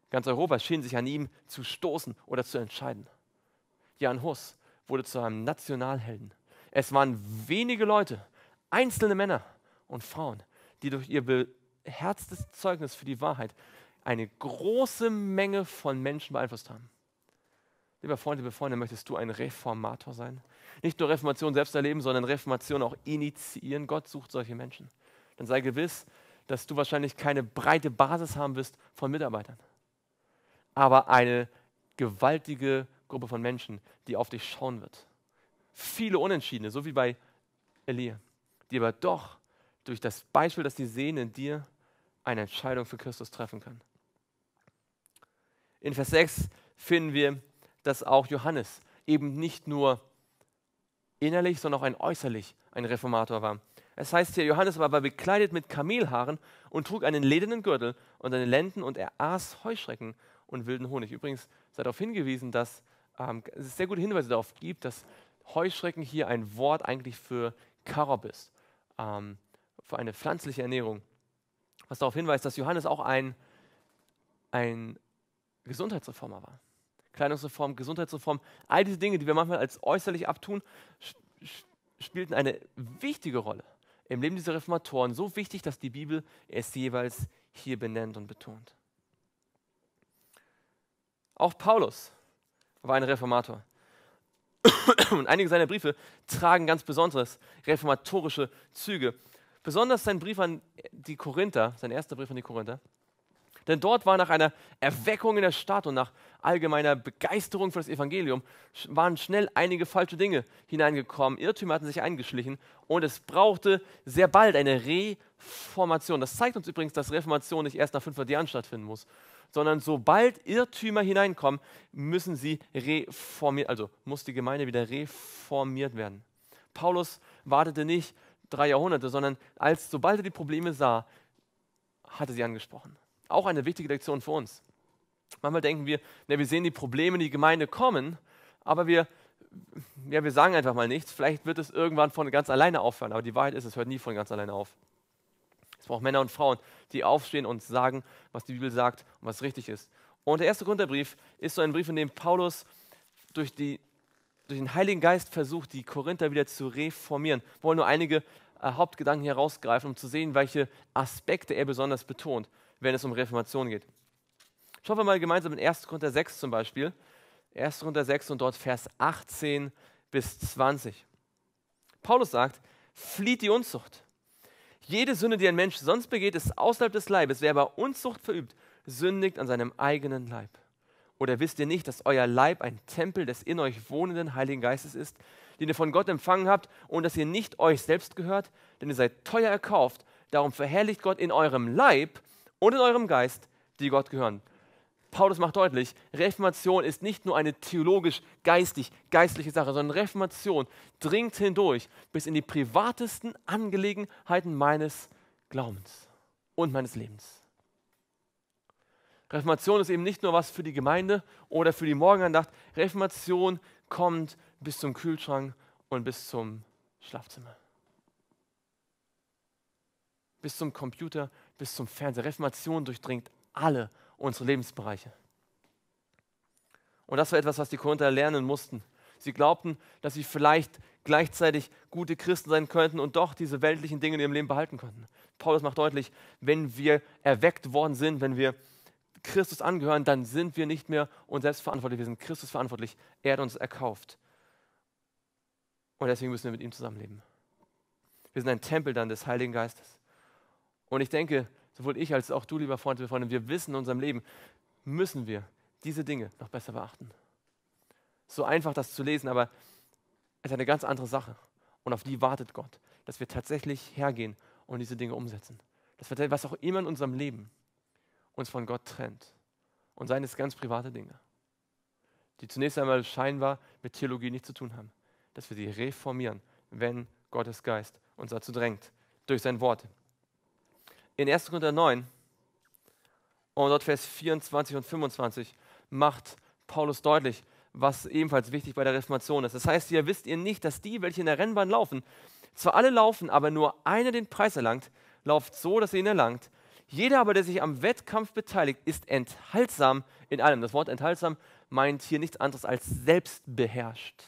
Ganz Europa schien sich an ihm zu stoßen oder zu entscheiden. Jan Hus wurde zu einem Nationalhelden. Es waren wenige Leute, einzelne Männer und Frauen, die durch ihr Herz des Zeugnisses für die Wahrheit eine große Menge von Menschen beeinflusst haben. Lieber Freund, liebe Freunde, möchtest du ein Reformator sein? Nicht nur Reformation selbst erleben, sondern Reformation auch initiieren. Gott sucht solche Menschen. Dann sei gewiss, dass du wahrscheinlich keine breite Basis haben wirst von Mitarbeitern, aber eine gewaltige Gruppe von Menschen, die auf dich schauen wird. Viele Unentschiedene, so wie bei Elia, die aber doch durch das Beispiel, das sie sehen in dir, eine Entscheidung für Christus treffen kann. In Vers 6 finden wir, dass auch Johannes eben nicht nur innerlich, sondern auch ein äußerlich ein Reformator war. Es heißt hier, Johannes war aber bekleidet mit Kamelhaaren und trug einen ledernen Gürtel und seine Lenden und er aß Heuschrecken und wilden Honig. Übrigens sei darauf hingewiesen, dass ähm, es sehr gute Hinweise darauf gibt, dass Heuschrecken hier ein Wort eigentlich für Karob ist, ähm, für eine pflanzliche Ernährung was darauf hinweist, dass Johannes auch ein, ein Gesundheitsreformer war. Kleidungsreform, Gesundheitsreform, all diese Dinge, die wir manchmal als äußerlich abtun, spielten eine wichtige Rolle im Leben dieser Reformatoren. So wichtig, dass die Bibel es jeweils hier benennt und betont. Auch Paulus war ein Reformator. Und einige seiner Briefe tragen ganz besonders reformatorische Züge. Besonders sein Brief an die Korinther, sein erster Brief an die Korinther. Denn dort war nach einer Erweckung in der Stadt und nach allgemeiner Begeisterung für das Evangelium waren schnell einige falsche Dinge hineingekommen. Irrtümer hatten sich eingeschlichen und es brauchte sehr bald eine Reformation. Das zeigt uns übrigens, dass Reformation nicht erst nach 500 Jahren stattfinden muss, sondern sobald Irrtümer hineinkommen, müssen sie reformiert, also muss die Gemeinde wieder reformiert werden. Paulus wartete nicht drei Jahrhunderte, sondern als sobald er die Probleme sah, hatte sie angesprochen. Auch eine wichtige Lektion für uns. Manchmal denken wir, na, wir sehen die Probleme, in die Gemeinde kommen, aber wir, ja, wir sagen einfach mal nichts. Vielleicht wird es irgendwann von ganz alleine aufhören, aber die Wahrheit ist, es hört nie von ganz alleine auf. Es braucht Männer und Frauen, die aufstehen und sagen, was die Bibel sagt und was richtig ist. Und der erste Gründerbrief ist so ein Brief, in dem Paulus durch die durch den Heiligen Geist versucht, die Korinther wieder zu reformieren. Wir wollen nur einige äh, Hauptgedanken herausgreifen, um zu sehen, welche Aspekte er besonders betont, wenn es um Reformation geht. Schauen wir mal gemeinsam in 1. Korinther 6 zum Beispiel. 1. Korinther 6 und dort Vers 18 bis 20. Paulus sagt, flieht die Unzucht. Jede Sünde, die ein Mensch sonst begeht, ist außerhalb des Leibes. Wer aber Unzucht verübt, sündigt an seinem eigenen Leib. Oder wisst ihr nicht, dass euer Leib ein Tempel des in euch wohnenden Heiligen Geistes ist, den ihr von Gott empfangen habt und dass ihr nicht euch selbst gehört, denn ihr seid teuer erkauft. Darum verherrlicht Gott in eurem Leib und in eurem Geist, die Gott gehören. Paulus macht deutlich, Reformation ist nicht nur eine theologisch geistig geistliche Sache, sondern Reformation dringt hindurch bis in die privatesten Angelegenheiten meines Glaubens und meines Lebens. Reformation ist eben nicht nur was für die Gemeinde oder für die Morgenandacht. Reformation kommt bis zum Kühlschrank und bis zum Schlafzimmer. Bis zum Computer, bis zum Fernseher. Reformation durchdringt alle unsere Lebensbereiche. Und das war etwas, was die Korinther lernen mussten. Sie glaubten, dass sie vielleicht gleichzeitig gute Christen sein könnten und doch diese weltlichen Dinge in ihrem Leben behalten könnten. Paulus macht deutlich, wenn wir erweckt worden sind, wenn wir Christus angehören, dann sind wir nicht mehr uns selbst verantwortlich, wir sind Christus verantwortlich. Er hat uns erkauft. Und deswegen müssen wir mit ihm zusammenleben. Wir sind ein Tempel dann des Heiligen Geistes. Und ich denke, sowohl ich als auch du, lieber Freund, liebe Freundin, wir wissen in unserem Leben, müssen wir diese Dinge noch besser beachten. So einfach das zu lesen, aber es ist eine ganz andere Sache. Und auf die wartet Gott, dass wir tatsächlich hergehen und diese Dinge umsetzen. Dass wir, was auch immer in unserem Leben uns von Gott trennt und seien es ganz private Dinge, die zunächst einmal scheinbar mit Theologie nichts zu tun haben, dass wir sie reformieren, wenn Gottes Geist uns dazu drängt, durch sein Wort. In 1. Korinther 9 und dort Vers 24 und 25 macht Paulus deutlich, was ebenfalls wichtig bei der Reformation ist. Das heißt, ihr wisst ihr nicht, dass die, welche in der Rennbahn laufen, zwar alle laufen, aber nur einer den Preis erlangt, lauft so, dass er ihn erlangt. Jeder aber, der sich am Wettkampf beteiligt, ist enthaltsam in allem. Das Wort enthaltsam meint hier nichts anderes als selbstbeherrscht.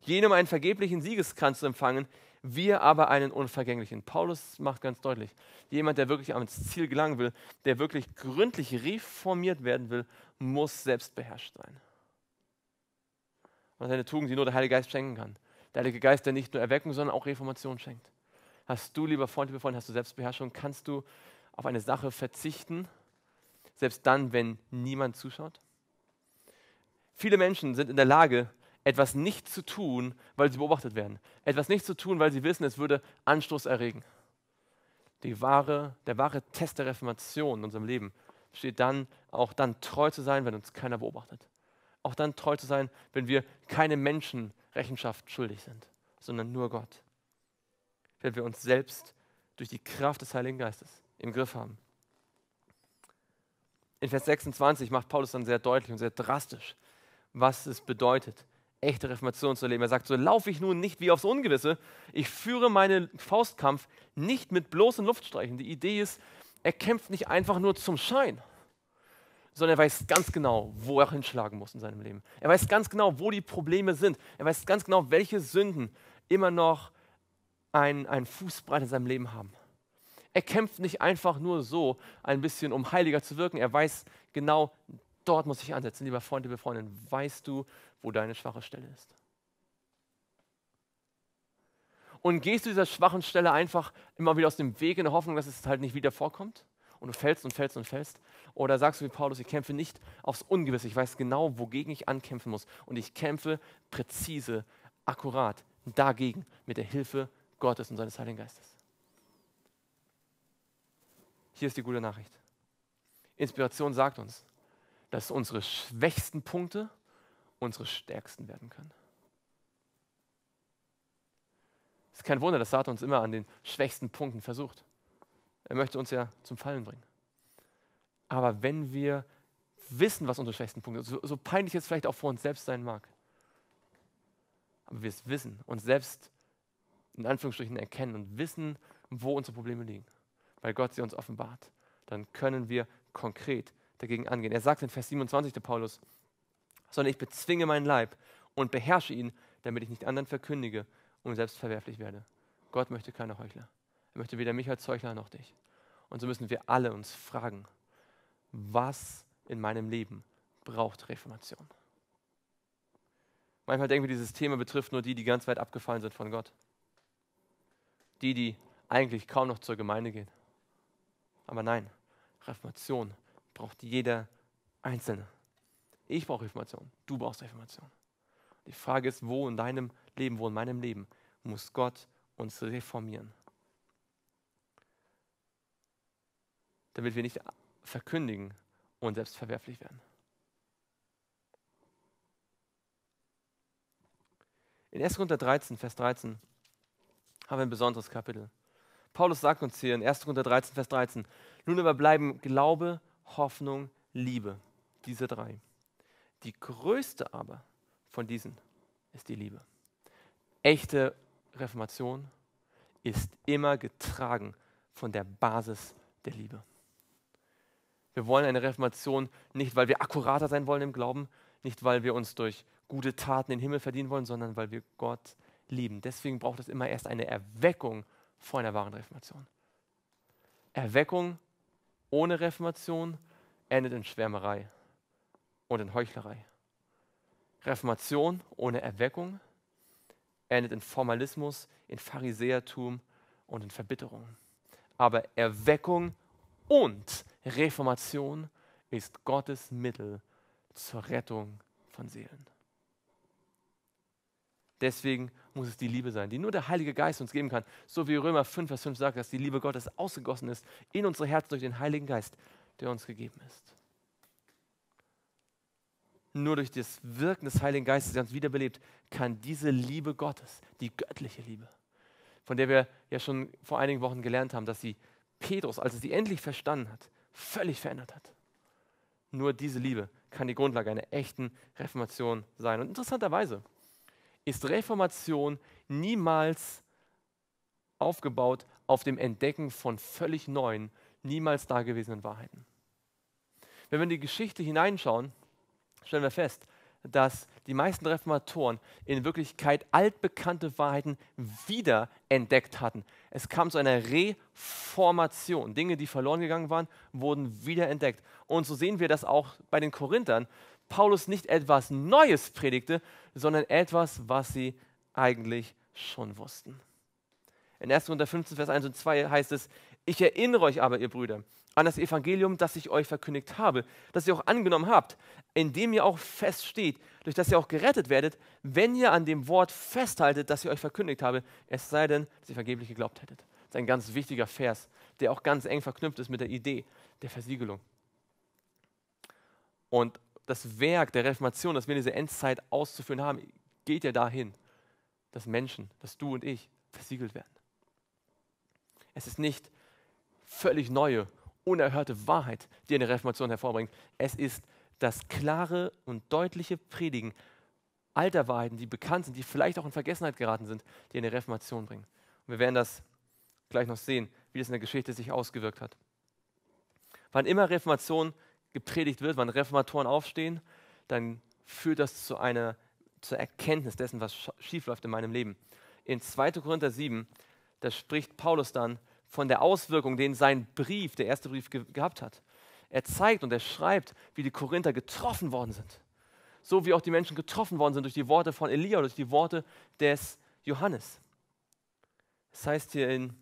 Jenem einen vergeblichen Siegeskranz zu empfangen, wir aber einen unvergänglichen. Paulus macht ganz deutlich, jemand, der wirklich ans Ziel gelangen will, der wirklich gründlich reformiert werden will, muss selbstbeherrscht sein. Und seine Tugend, die nur der Heilige Geist schenken kann. Der Heilige Geist, der nicht nur Erweckung, sondern auch Reformation schenkt. Hast du, lieber Freund, lieber Freund, hast du Selbstbeherrschung? Kannst du auf eine Sache verzichten, selbst dann, wenn niemand zuschaut? Viele Menschen sind in der Lage, etwas nicht zu tun, weil sie beobachtet werden. Etwas nicht zu tun, weil sie wissen, es würde Anstoß erregen. Wahre, der wahre Test der Reformation in unserem Leben steht dann, auch dann treu zu sein, wenn uns keiner beobachtet. Auch dann treu zu sein, wenn wir keine Menschen Rechenschaft schuldig sind, sondern nur Gott weil wir uns selbst durch die Kraft des Heiligen Geistes im Griff haben. In Vers 26 macht Paulus dann sehr deutlich und sehr drastisch, was es bedeutet, echte Reformation zu erleben. Er sagt, so laufe ich nun nicht wie aufs Ungewisse, ich führe meinen Faustkampf nicht mit bloßen Luftstreichen. Die Idee ist, er kämpft nicht einfach nur zum Schein, sondern er weiß ganz genau, wo er hinschlagen muss in seinem Leben. Er weiß ganz genau, wo die Probleme sind. Er weiß ganz genau, welche Sünden immer noch einen, einen Fußbreit in seinem Leben haben. Er kämpft nicht einfach nur so ein bisschen, um heiliger zu wirken. Er weiß genau, dort muss ich ansetzen. Lieber Freund, liebe Freundin, weißt du, wo deine schwache Stelle ist? Und gehst du dieser schwachen Stelle einfach immer wieder aus dem Weg in der Hoffnung, dass es halt nicht wieder vorkommt? Und du fällst und fällst und fällst? Oder sagst du wie Paulus, ich kämpfe nicht aufs Ungewisse, ich weiß genau, wogegen ich ankämpfen muss. Und ich kämpfe präzise, akkurat dagegen mit der Hilfe Gottes und seines Heiligen Geistes. Hier ist die gute Nachricht. Inspiration sagt uns, dass unsere schwächsten Punkte unsere stärksten werden können. Es ist kein Wunder, dass Satan uns immer an den schwächsten Punkten versucht. Er möchte uns ja zum Fallen bringen. Aber wenn wir wissen, was unsere schwächsten Punkte sind, so, so peinlich es vielleicht auch vor uns selbst sein mag, aber wir es wissen, uns selbst in Anführungsstrichen erkennen und wissen, wo unsere Probleme liegen, weil Gott sie uns offenbart, dann können wir konkret dagegen angehen. Er sagt in Vers 27 der Paulus, sondern ich bezwinge meinen Leib und beherrsche ihn, damit ich nicht anderen verkündige und selbst verwerflich werde. Gott möchte keine Heuchler. Er möchte weder mich als Heuchler noch dich. Und so müssen wir alle uns fragen, was in meinem Leben braucht Reformation? Manchmal denken wir, dieses Thema betrifft nur die, die ganz weit abgefallen sind von Gott die, die eigentlich kaum noch zur Gemeinde gehen. Aber nein, Reformation braucht jeder Einzelne. Ich brauche Reformation, du brauchst Reformation. Die Frage ist, wo in deinem Leben, wo in meinem Leben muss Gott uns reformieren? Damit wir nicht verkündigen und selbst verwerflich werden. In 1. Korinther 13, Vers 13 haben wir ein besonderes Kapitel. Paulus sagt uns hier in 1. Korinther 13, Vers 13, nun aber bleiben Glaube, Hoffnung, Liebe, diese drei. Die größte aber von diesen ist die Liebe. Echte Reformation ist immer getragen von der Basis der Liebe. Wir wollen eine Reformation nicht, weil wir akkurater sein wollen im Glauben, nicht weil wir uns durch gute Taten den Himmel verdienen wollen, sondern weil wir Gott lieben. Deswegen braucht es immer erst eine Erweckung vor einer wahren Reformation. Erweckung ohne Reformation endet in Schwärmerei und in Heuchlerei. Reformation ohne Erweckung endet in Formalismus, in Pharisäertum und in Verbitterung. Aber Erweckung und Reformation ist Gottes Mittel zur Rettung von Seelen. Deswegen muss es die Liebe sein, die nur der Heilige Geist uns geben kann. So wie Römer 5, Vers 5 sagt, dass die Liebe Gottes ausgegossen ist in unsere Herzen durch den Heiligen Geist, der uns gegeben ist. Nur durch das Wirken des Heiligen Geistes, der uns wiederbelebt, kann diese Liebe Gottes, die göttliche Liebe, von der wir ja schon vor einigen Wochen gelernt haben, dass sie Petrus, als er sie endlich verstanden hat, völlig verändert hat. Nur diese Liebe kann die Grundlage einer echten Reformation sein. Und interessanterweise, ist Reformation niemals aufgebaut auf dem Entdecken von völlig neuen, niemals dagewesenen Wahrheiten. Wenn wir in die Geschichte hineinschauen, stellen wir fest, dass die meisten Reformatoren in Wirklichkeit altbekannte Wahrheiten wiederentdeckt hatten. Es kam zu einer Reformation. Dinge, die verloren gegangen waren, wurden wiederentdeckt. Und so sehen wir das auch bei den Korinthern, Paulus nicht etwas Neues predigte, sondern etwas, was sie eigentlich schon wussten. In 1. Korinther 15, Vers 1 und 2 heißt es, ich erinnere euch aber, ihr Brüder, an das Evangelium, das ich euch verkündigt habe, das ihr auch angenommen habt, in dem ihr auch feststeht, durch das ihr auch gerettet werdet, wenn ihr an dem Wort festhaltet, das ich euch verkündigt habe, es sei denn, dass ihr vergeblich geglaubt hättet. Das ist ein ganz wichtiger Vers, der auch ganz eng verknüpft ist mit der Idee der Versiegelung. Und das Werk der Reformation, das wir in dieser Endzeit auszuführen haben, geht ja dahin, dass Menschen, dass du und ich versiegelt werden. Es ist nicht völlig neue, unerhörte Wahrheit, die eine Reformation hervorbringt. Es ist das klare und deutliche Predigen alter Wahrheiten, die bekannt sind, die vielleicht auch in Vergessenheit geraten sind, die eine Reformation bringen. Und wir werden das gleich noch sehen, wie das in der Geschichte sich ausgewirkt hat. Wann immer Reformation gepredigt wird, wann Reformatoren aufstehen, dann führt das zu einer zur Erkenntnis dessen, was schiefläuft in meinem Leben. In 2. Korinther 7, da spricht Paulus dann von der Auswirkung, den sein Brief, der erste Brief ge gehabt hat. Er zeigt und er schreibt, wie die Korinther getroffen worden sind. So wie auch die Menschen getroffen worden sind durch die Worte von Elia, durch die Worte des Johannes. das heißt hier in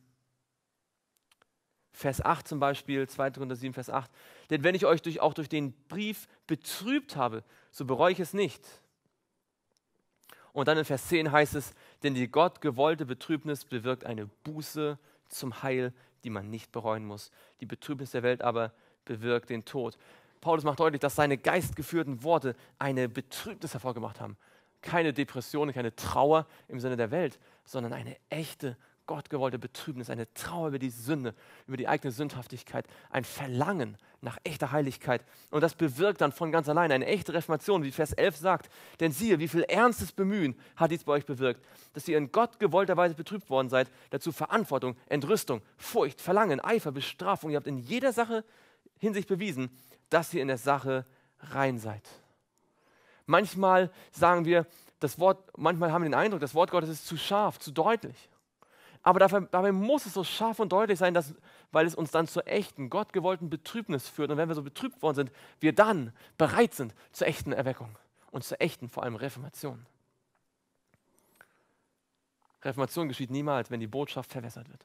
Vers 8 zum Beispiel, 2. Korinther 7, Vers 8. Denn wenn ich euch durch, auch durch den Brief betrübt habe, so bereue ich es nicht. Und dann in Vers 10 heißt es, denn die Gott gewollte Betrübnis bewirkt eine Buße zum Heil, die man nicht bereuen muss. Die Betrübnis der Welt aber bewirkt den Tod. Paulus macht deutlich, dass seine geistgeführten Worte eine Betrübnis hervorgemacht haben. Keine Depression, keine Trauer im Sinne der Welt, sondern eine echte gottgewollte Betrübnis, eine Trauer über die Sünde, über die eigene Sündhaftigkeit, ein Verlangen nach echter Heiligkeit. Und das bewirkt dann von ganz allein eine echte Reformation, wie Vers 11 sagt. Denn siehe, wie viel ernstes Bemühen hat dies bei euch bewirkt, dass ihr in gottgewollter Weise betrübt worden seid. Dazu Verantwortung, Entrüstung, Furcht, Verlangen, Eifer, Bestrafung. Ihr habt in jeder Sache Hinsicht bewiesen, dass ihr in der Sache rein seid. Manchmal sagen wir, das Wort, manchmal haben wir den Eindruck, das Wort Gottes ist zu scharf, zu deutlich. Aber dabei, dabei, muss es so scharf und deutlich sein, dass, weil es uns dann zur echten, gottgewollten Betrübnis führt. Und wenn wir so betrübt worden sind, wir dann bereit sind zur echten Erweckung und zur echten, vor allem Reformation. Reformation geschieht niemals, wenn die Botschaft verwässert wird,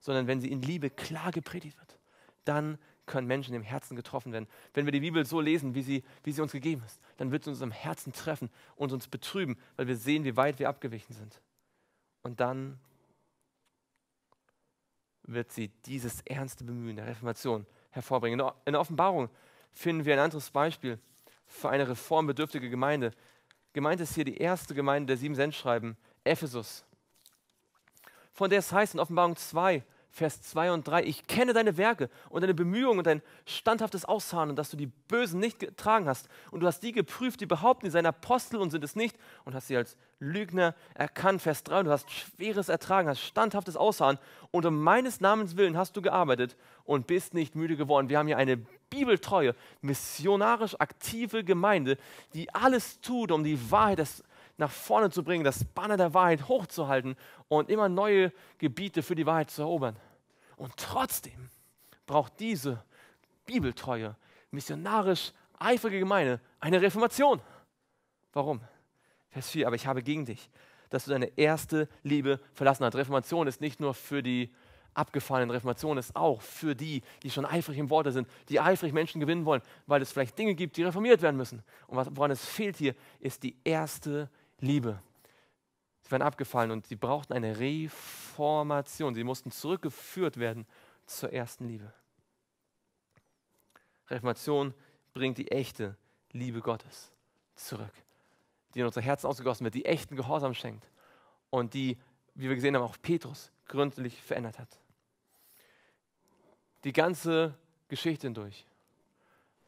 sondern wenn sie in Liebe klar gepredigt wird. Dann können Menschen im Herzen getroffen werden. Wenn wir die Bibel so lesen, wie sie, wie sie uns gegeben ist, dann wird sie uns im Herzen treffen und uns betrüben, weil wir sehen, wie weit wir abgewichen sind. Und dann wird sie dieses ernste Bemühen der Reformation hervorbringen. In der Offenbarung finden wir ein anderes Beispiel für eine reformbedürftige Gemeinde. Gemeint ist hier die erste Gemeinde der sieben Sendschreiben, Ephesus, von der es heißt in Offenbarung 2, Vers 2 und 3, ich kenne deine Werke und deine Bemühungen und dein standhaftes Ausharren und dass du die Bösen nicht getragen hast. Und du hast die geprüft, die behaupten, sie seien Apostel und sind es nicht und hast sie als Lügner erkannt. Vers 3, und du hast schweres Ertragen, hast standhaftes Ausharren und um meines Namens willen hast du gearbeitet und bist nicht müde geworden. Wir haben hier eine bibeltreue, missionarisch aktive Gemeinde, die alles tut, um die Wahrheit des nach vorne zu bringen, das Banner der Wahrheit hochzuhalten und immer neue Gebiete für die Wahrheit zu erobern. Und trotzdem braucht diese bibeltreue, missionarisch eifrige Gemeinde eine Reformation. Warum? Vers 4, aber ich habe gegen dich, dass du deine erste Liebe verlassen hast. Reformation ist nicht nur für die abgefallenen, Reformation ist auch für die, die schon eifrig im Worte sind, die eifrig Menschen gewinnen wollen, weil es vielleicht Dinge gibt, die reformiert werden müssen. Und woran es fehlt hier, ist die erste Liebe. Liebe. Sie waren abgefallen und sie brauchten eine Reformation. Sie mussten zurückgeführt werden zur ersten Liebe. Reformation bringt die echte Liebe Gottes zurück, die in unser Herz ausgegossen wird, die echten Gehorsam schenkt und die, wie wir gesehen haben, auch Petrus gründlich verändert hat. Die ganze Geschichte hindurch,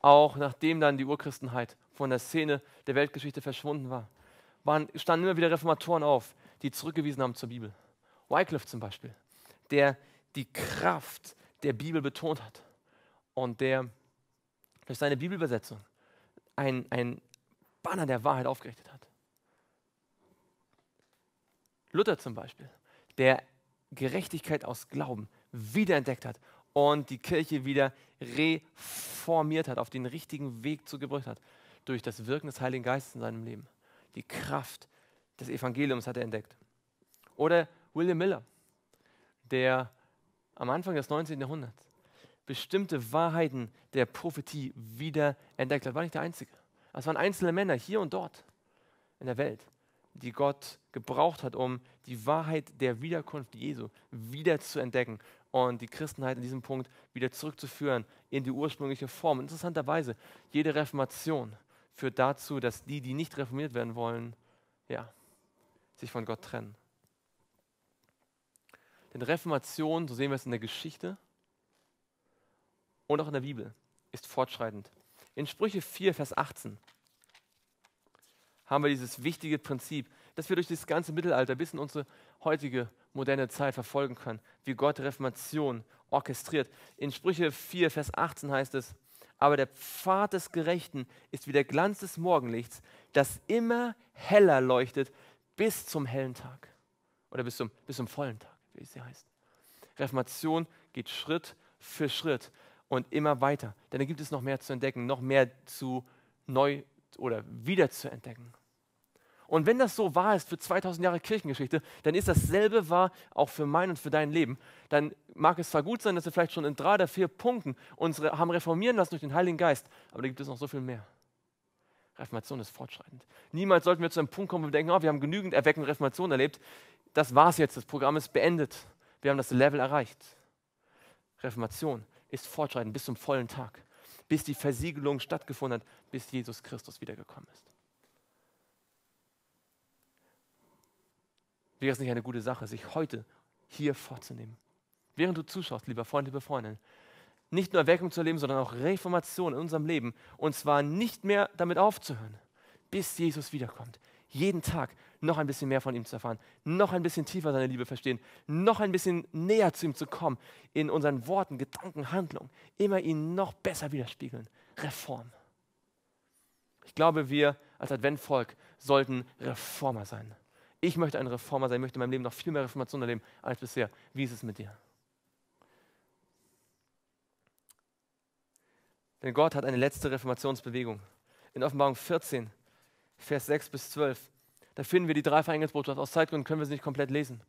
auch nachdem dann die Urchristenheit von der Szene der Weltgeschichte verschwunden war, waren, standen immer wieder Reformatoren auf, die zurückgewiesen haben zur Bibel. Wycliffe zum Beispiel, der die Kraft der Bibel betont hat und der durch seine Bibelübersetzung ein, ein Banner der Wahrheit aufgerichtet hat. Luther zum Beispiel, der Gerechtigkeit aus Glauben wiederentdeckt hat und die Kirche wieder reformiert hat, auf den richtigen Weg zugebracht hat, durch das Wirken des Heiligen Geistes in seinem Leben. Die Kraft des Evangeliums hat er entdeckt. Oder William Miller, der am Anfang des 19. Jahrhunderts bestimmte Wahrheiten der Prophetie wieder entdeckt hat. War nicht der Einzige. Es waren einzelne Männer hier und dort in der Welt, die Gott gebraucht hat, um die Wahrheit der Wiederkunft Jesu wieder zu entdecken und die Christenheit in diesem Punkt wieder zurückzuführen in die ursprüngliche Form. Interessanterweise, jede Reformation führt dazu, dass die, die nicht reformiert werden wollen, ja, sich von Gott trennen. Denn Reformation, so sehen wir es in der Geschichte und auch in der Bibel, ist fortschreitend. In Sprüche 4, Vers 18 haben wir dieses wichtige Prinzip, dass wir durch das ganze Mittelalter bis in unsere heutige moderne Zeit verfolgen können, wie Gott Reformation orchestriert. In Sprüche 4, Vers 18 heißt es, aber der Pfad des Gerechten ist wie der Glanz des Morgenlichts, das immer heller leuchtet bis zum hellen Tag. Oder bis zum, bis zum vollen Tag, wie es hier heißt. Reformation geht Schritt für Schritt und immer weiter. Denn da gibt es noch mehr zu entdecken, noch mehr zu neu oder wieder zu entdecken. Und wenn das so wahr ist für 2000 Jahre Kirchengeschichte, dann ist dasselbe wahr auch für mein und für dein Leben. Dann mag es zwar gut sein, dass wir vielleicht schon in drei oder vier Punkten uns haben reformieren lassen durch den Heiligen Geist, aber da gibt es noch so viel mehr. Reformation ist fortschreitend. Niemals sollten wir zu einem Punkt kommen, wo wir denken, oh, wir haben genügend Erweckung Reformation erlebt. Das war's jetzt, das Programm ist beendet. Wir haben das Level erreicht. Reformation ist fortschreitend bis zum vollen Tag, bis die Versiegelung stattgefunden hat, bis Jesus Christus wiedergekommen ist. Wäre es nicht eine gute Sache, sich heute hier vorzunehmen? Während du zuschaust, lieber Freund, liebe Freundin, nicht nur Erweckung zu erleben, sondern auch Reformation in unserem Leben. Und zwar nicht mehr damit aufzuhören, bis Jesus wiederkommt. Jeden Tag noch ein bisschen mehr von ihm zu erfahren, noch ein bisschen tiefer seine Liebe verstehen, noch ein bisschen näher zu ihm zu kommen, in unseren Worten, Gedanken, Handlungen, immer ihn noch besser widerspiegeln. Reform. Ich glaube, wir als Adventvolk sollten Reformer sein ich möchte ein Reformer sein, ich möchte in meinem Leben noch viel mehr Reformation erleben als bisher. Wie ist es mit dir? Denn Gott hat eine letzte Reformationsbewegung. In Offenbarung 14, Vers 6 bis 12, da finden wir die drei Verhängnisbotschaft. Aus Zeitgründen können wir sie nicht komplett lesen.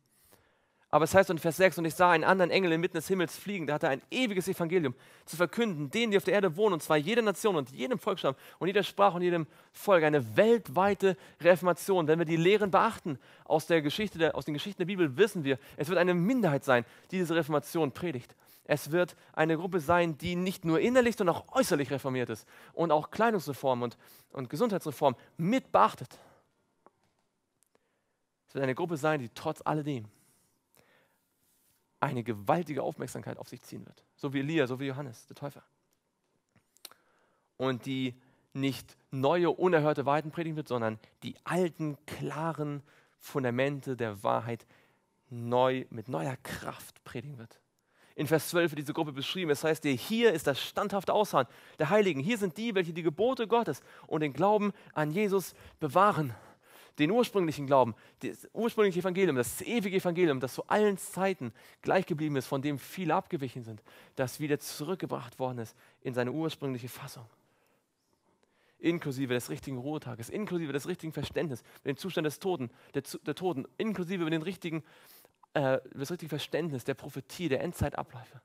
Aber es heißt in Vers 6, und ich sah einen anderen Engel inmitten des Himmels fliegen, der hatte ein ewiges Evangelium zu verkünden, denen, die auf der Erde wohnen, und zwar jede Nation und jedem Volksstamm und jeder Sprache und jedem Volk, eine weltweite Reformation. Wenn wir die Lehren beachten aus, der Geschichte der, aus den Geschichten der Bibel, wissen wir, es wird eine Minderheit sein, die diese Reformation predigt. Es wird eine Gruppe sein, die nicht nur innerlich, sondern auch äußerlich reformiert ist und auch Kleidungsreform und, und Gesundheitsreform mit beachtet. Es wird eine Gruppe sein, die trotz alledem eine gewaltige Aufmerksamkeit auf sich ziehen wird. So wie Elia, so wie Johannes, der Täufer. Und die nicht neue, unerhörte Wahrheiten predigen wird, sondern die alten, klaren Fundamente der Wahrheit neu, mit neuer Kraft predigen wird. In Vers 12 wird diese Gruppe beschrieben. Es heißt, hier ist das standhafte Ausharren der Heiligen. Hier sind die, welche die Gebote Gottes und den Glauben an Jesus bewahren den ursprünglichen Glauben, das ursprüngliche Evangelium, das ewige Evangelium, das zu allen Zeiten gleich geblieben ist, von dem viele abgewichen sind, das wieder zurückgebracht worden ist in seine ursprüngliche Fassung. Inklusive des richtigen Ruhetages, inklusive des richtigen Verständnisses, dem Zustand des Toten, der, der Toten, inklusive den richtigen, äh, das richtige Verständnis der Prophetie, der Endzeitabläufe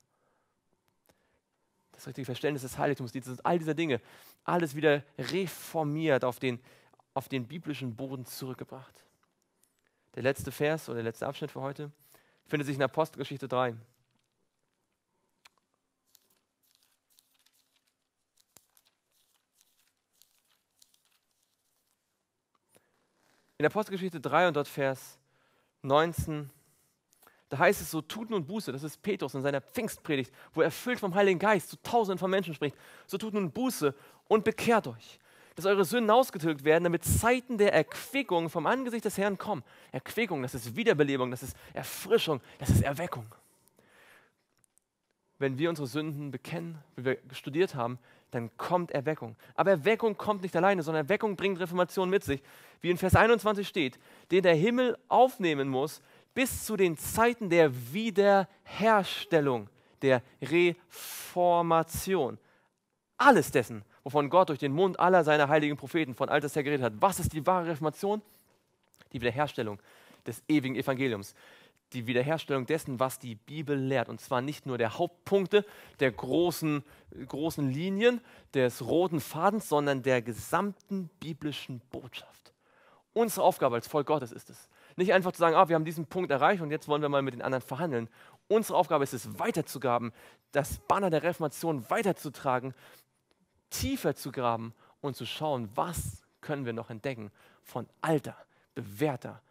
das richtige Verständnis des Heiligtums, all dieser Dinge, alles wieder reformiert auf den auf den biblischen Boden zurückgebracht. Der letzte Vers oder der letzte Abschnitt für heute findet sich in Apostelgeschichte 3. In Apostelgeschichte 3 und dort Vers 19, da heißt es so, tut nun Buße, das ist Petrus in seiner Pfingstpredigt, wo er erfüllt vom Heiligen Geist zu tausenden von Menschen spricht, so tut nun Buße und bekehrt euch dass eure Sünden ausgetilgt werden, damit Zeiten der Erquickung vom Angesicht des Herrn kommen. Erquickung, das ist Wiederbelebung, das ist Erfrischung, das ist Erweckung. Wenn wir unsere Sünden bekennen, wie wir studiert haben, dann kommt Erweckung. Aber Erweckung kommt nicht alleine, sondern Erweckung bringt Reformation mit sich. Wie in Vers 21 steht, den der Himmel aufnehmen muss bis zu den Zeiten der Wiederherstellung, der Reformation. Alles dessen, wovon Gott durch den Mund aller seiner heiligen Propheten von Alters her geredet hat. Was ist die wahre Reformation? Die Wiederherstellung des ewigen Evangeliums. Die Wiederherstellung dessen, was die Bibel lehrt. Und zwar nicht nur der Hauptpunkte der großen, großen Linien, des roten Fadens, sondern der gesamten biblischen Botschaft. Unsere Aufgabe als Volk Gottes ist es. Nicht einfach zu sagen, ah, wir haben diesen Punkt erreicht und jetzt wollen wir mal mit den anderen verhandeln. Unsere Aufgabe ist es, weiterzugaben, das Banner der Reformation weiterzutragen, tiefer zu graben und zu schauen, was können wir noch entdecken von alter, bewährter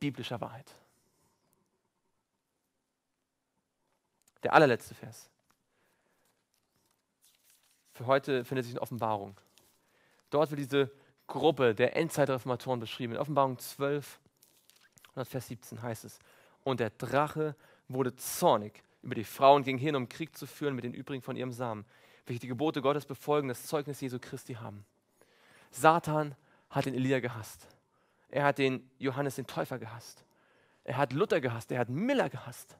biblischer Wahrheit. Der allerletzte Vers. Für heute findet sich in Offenbarung. Dort wird diese Gruppe der Endzeitreformatoren beschrieben. In Offenbarung 12, Vers 17 heißt es: Und der Drache wurde zornig über die Frauen, ging hin, um Krieg zu führen mit den übrigen von ihrem Samen welche die Gebote Gottes befolgen, das Zeugnis Jesu Christi haben. Satan hat den Elia gehasst. Er hat den Johannes den Täufer gehasst. Er hat Luther gehasst. Er hat Miller gehasst.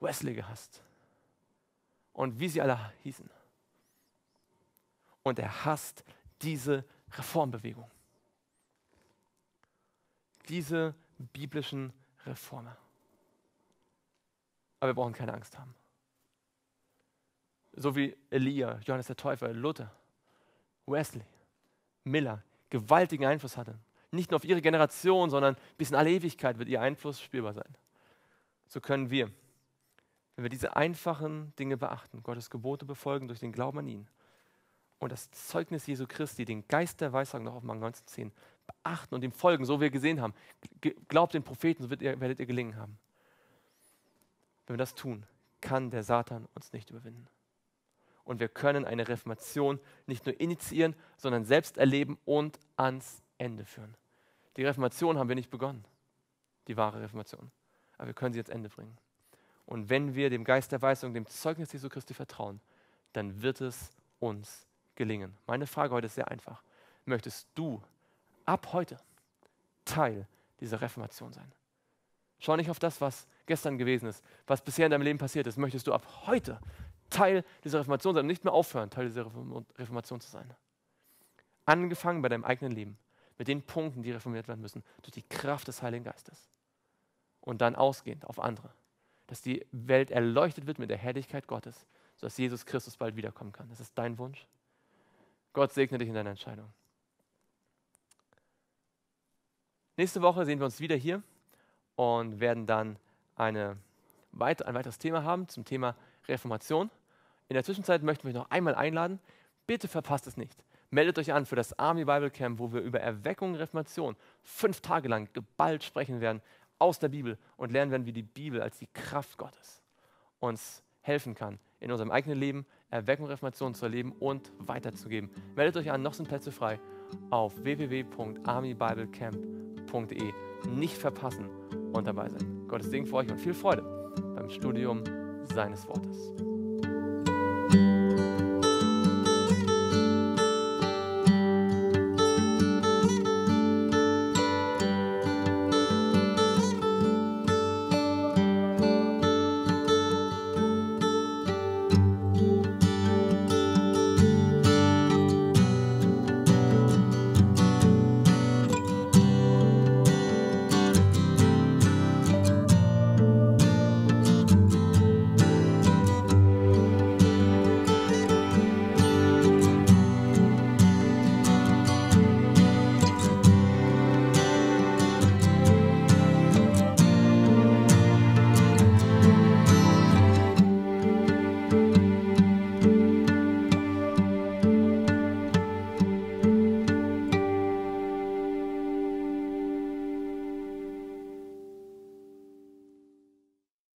Wesley gehasst. Und wie sie alle hießen. Und er hasst diese Reformbewegung. Diese biblischen Reformer. Aber wir brauchen keine Angst haben. So wie Elia, Johannes der Täufer, Luther, Wesley, Miller, gewaltigen Einfluss hatte. Nicht nur auf ihre Generation, sondern bis in alle Ewigkeit wird ihr Einfluss spürbar sein. So können wir, wenn wir diese einfachen Dinge beachten, Gottes Gebote befolgen durch den Glauben an ihn und das Zeugnis Jesu Christi, den Geist der Weissagung nach Offenbarung 1910, beachten und ihm folgen, so wie wir gesehen haben. Glaubt den Propheten, so werdet ihr gelingen haben. Wenn wir das tun, kann der Satan uns nicht überwinden und wir können eine Reformation nicht nur initiieren, sondern selbst erleben und ans Ende führen. Die Reformation haben wir nicht begonnen, die wahre Reformation, aber wir können sie ans Ende bringen. Und wenn wir dem Geist der Weisung, dem Zeugnis Jesu Christi vertrauen, dann wird es uns gelingen. Meine Frage heute ist sehr einfach. Möchtest du ab heute Teil dieser Reformation sein? Schau nicht auf das, was gestern gewesen ist, was bisher in deinem Leben passiert ist. Möchtest du ab heute Teil dieser Reformation sein, und nicht mehr aufhören, Teil dieser Reformation zu sein. Angefangen bei deinem eigenen Leben, mit den Punkten, die reformiert werden müssen, durch die Kraft des Heiligen Geistes. Und dann ausgehend auf andere, dass die Welt erleuchtet wird mit der Herrlichkeit Gottes, sodass Jesus Christus bald wiederkommen kann. Das ist dein Wunsch. Gott segne dich in deiner Entscheidung. Nächste Woche sehen wir uns wieder hier und werden dann eine, ein weiteres Thema haben zum Thema Reformation. In der Zwischenzeit möchten wir euch noch einmal einladen, bitte verpasst es nicht. Meldet euch an für das Army Bible Camp, wo wir über Erweckung und Reformation fünf Tage lang geballt sprechen werden aus der Bibel und lernen werden, wie die Bibel als die Kraft Gottes uns helfen kann, in unserem eigenen Leben Erweckung und Reformation zu erleben und weiterzugeben. Meldet euch an, noch sind Plätze frei auf www.armybiblecamp.de. Nicht verpassen und dabei sein. Gottes Segen für euch und viel Freude beim Studium seines Wortes.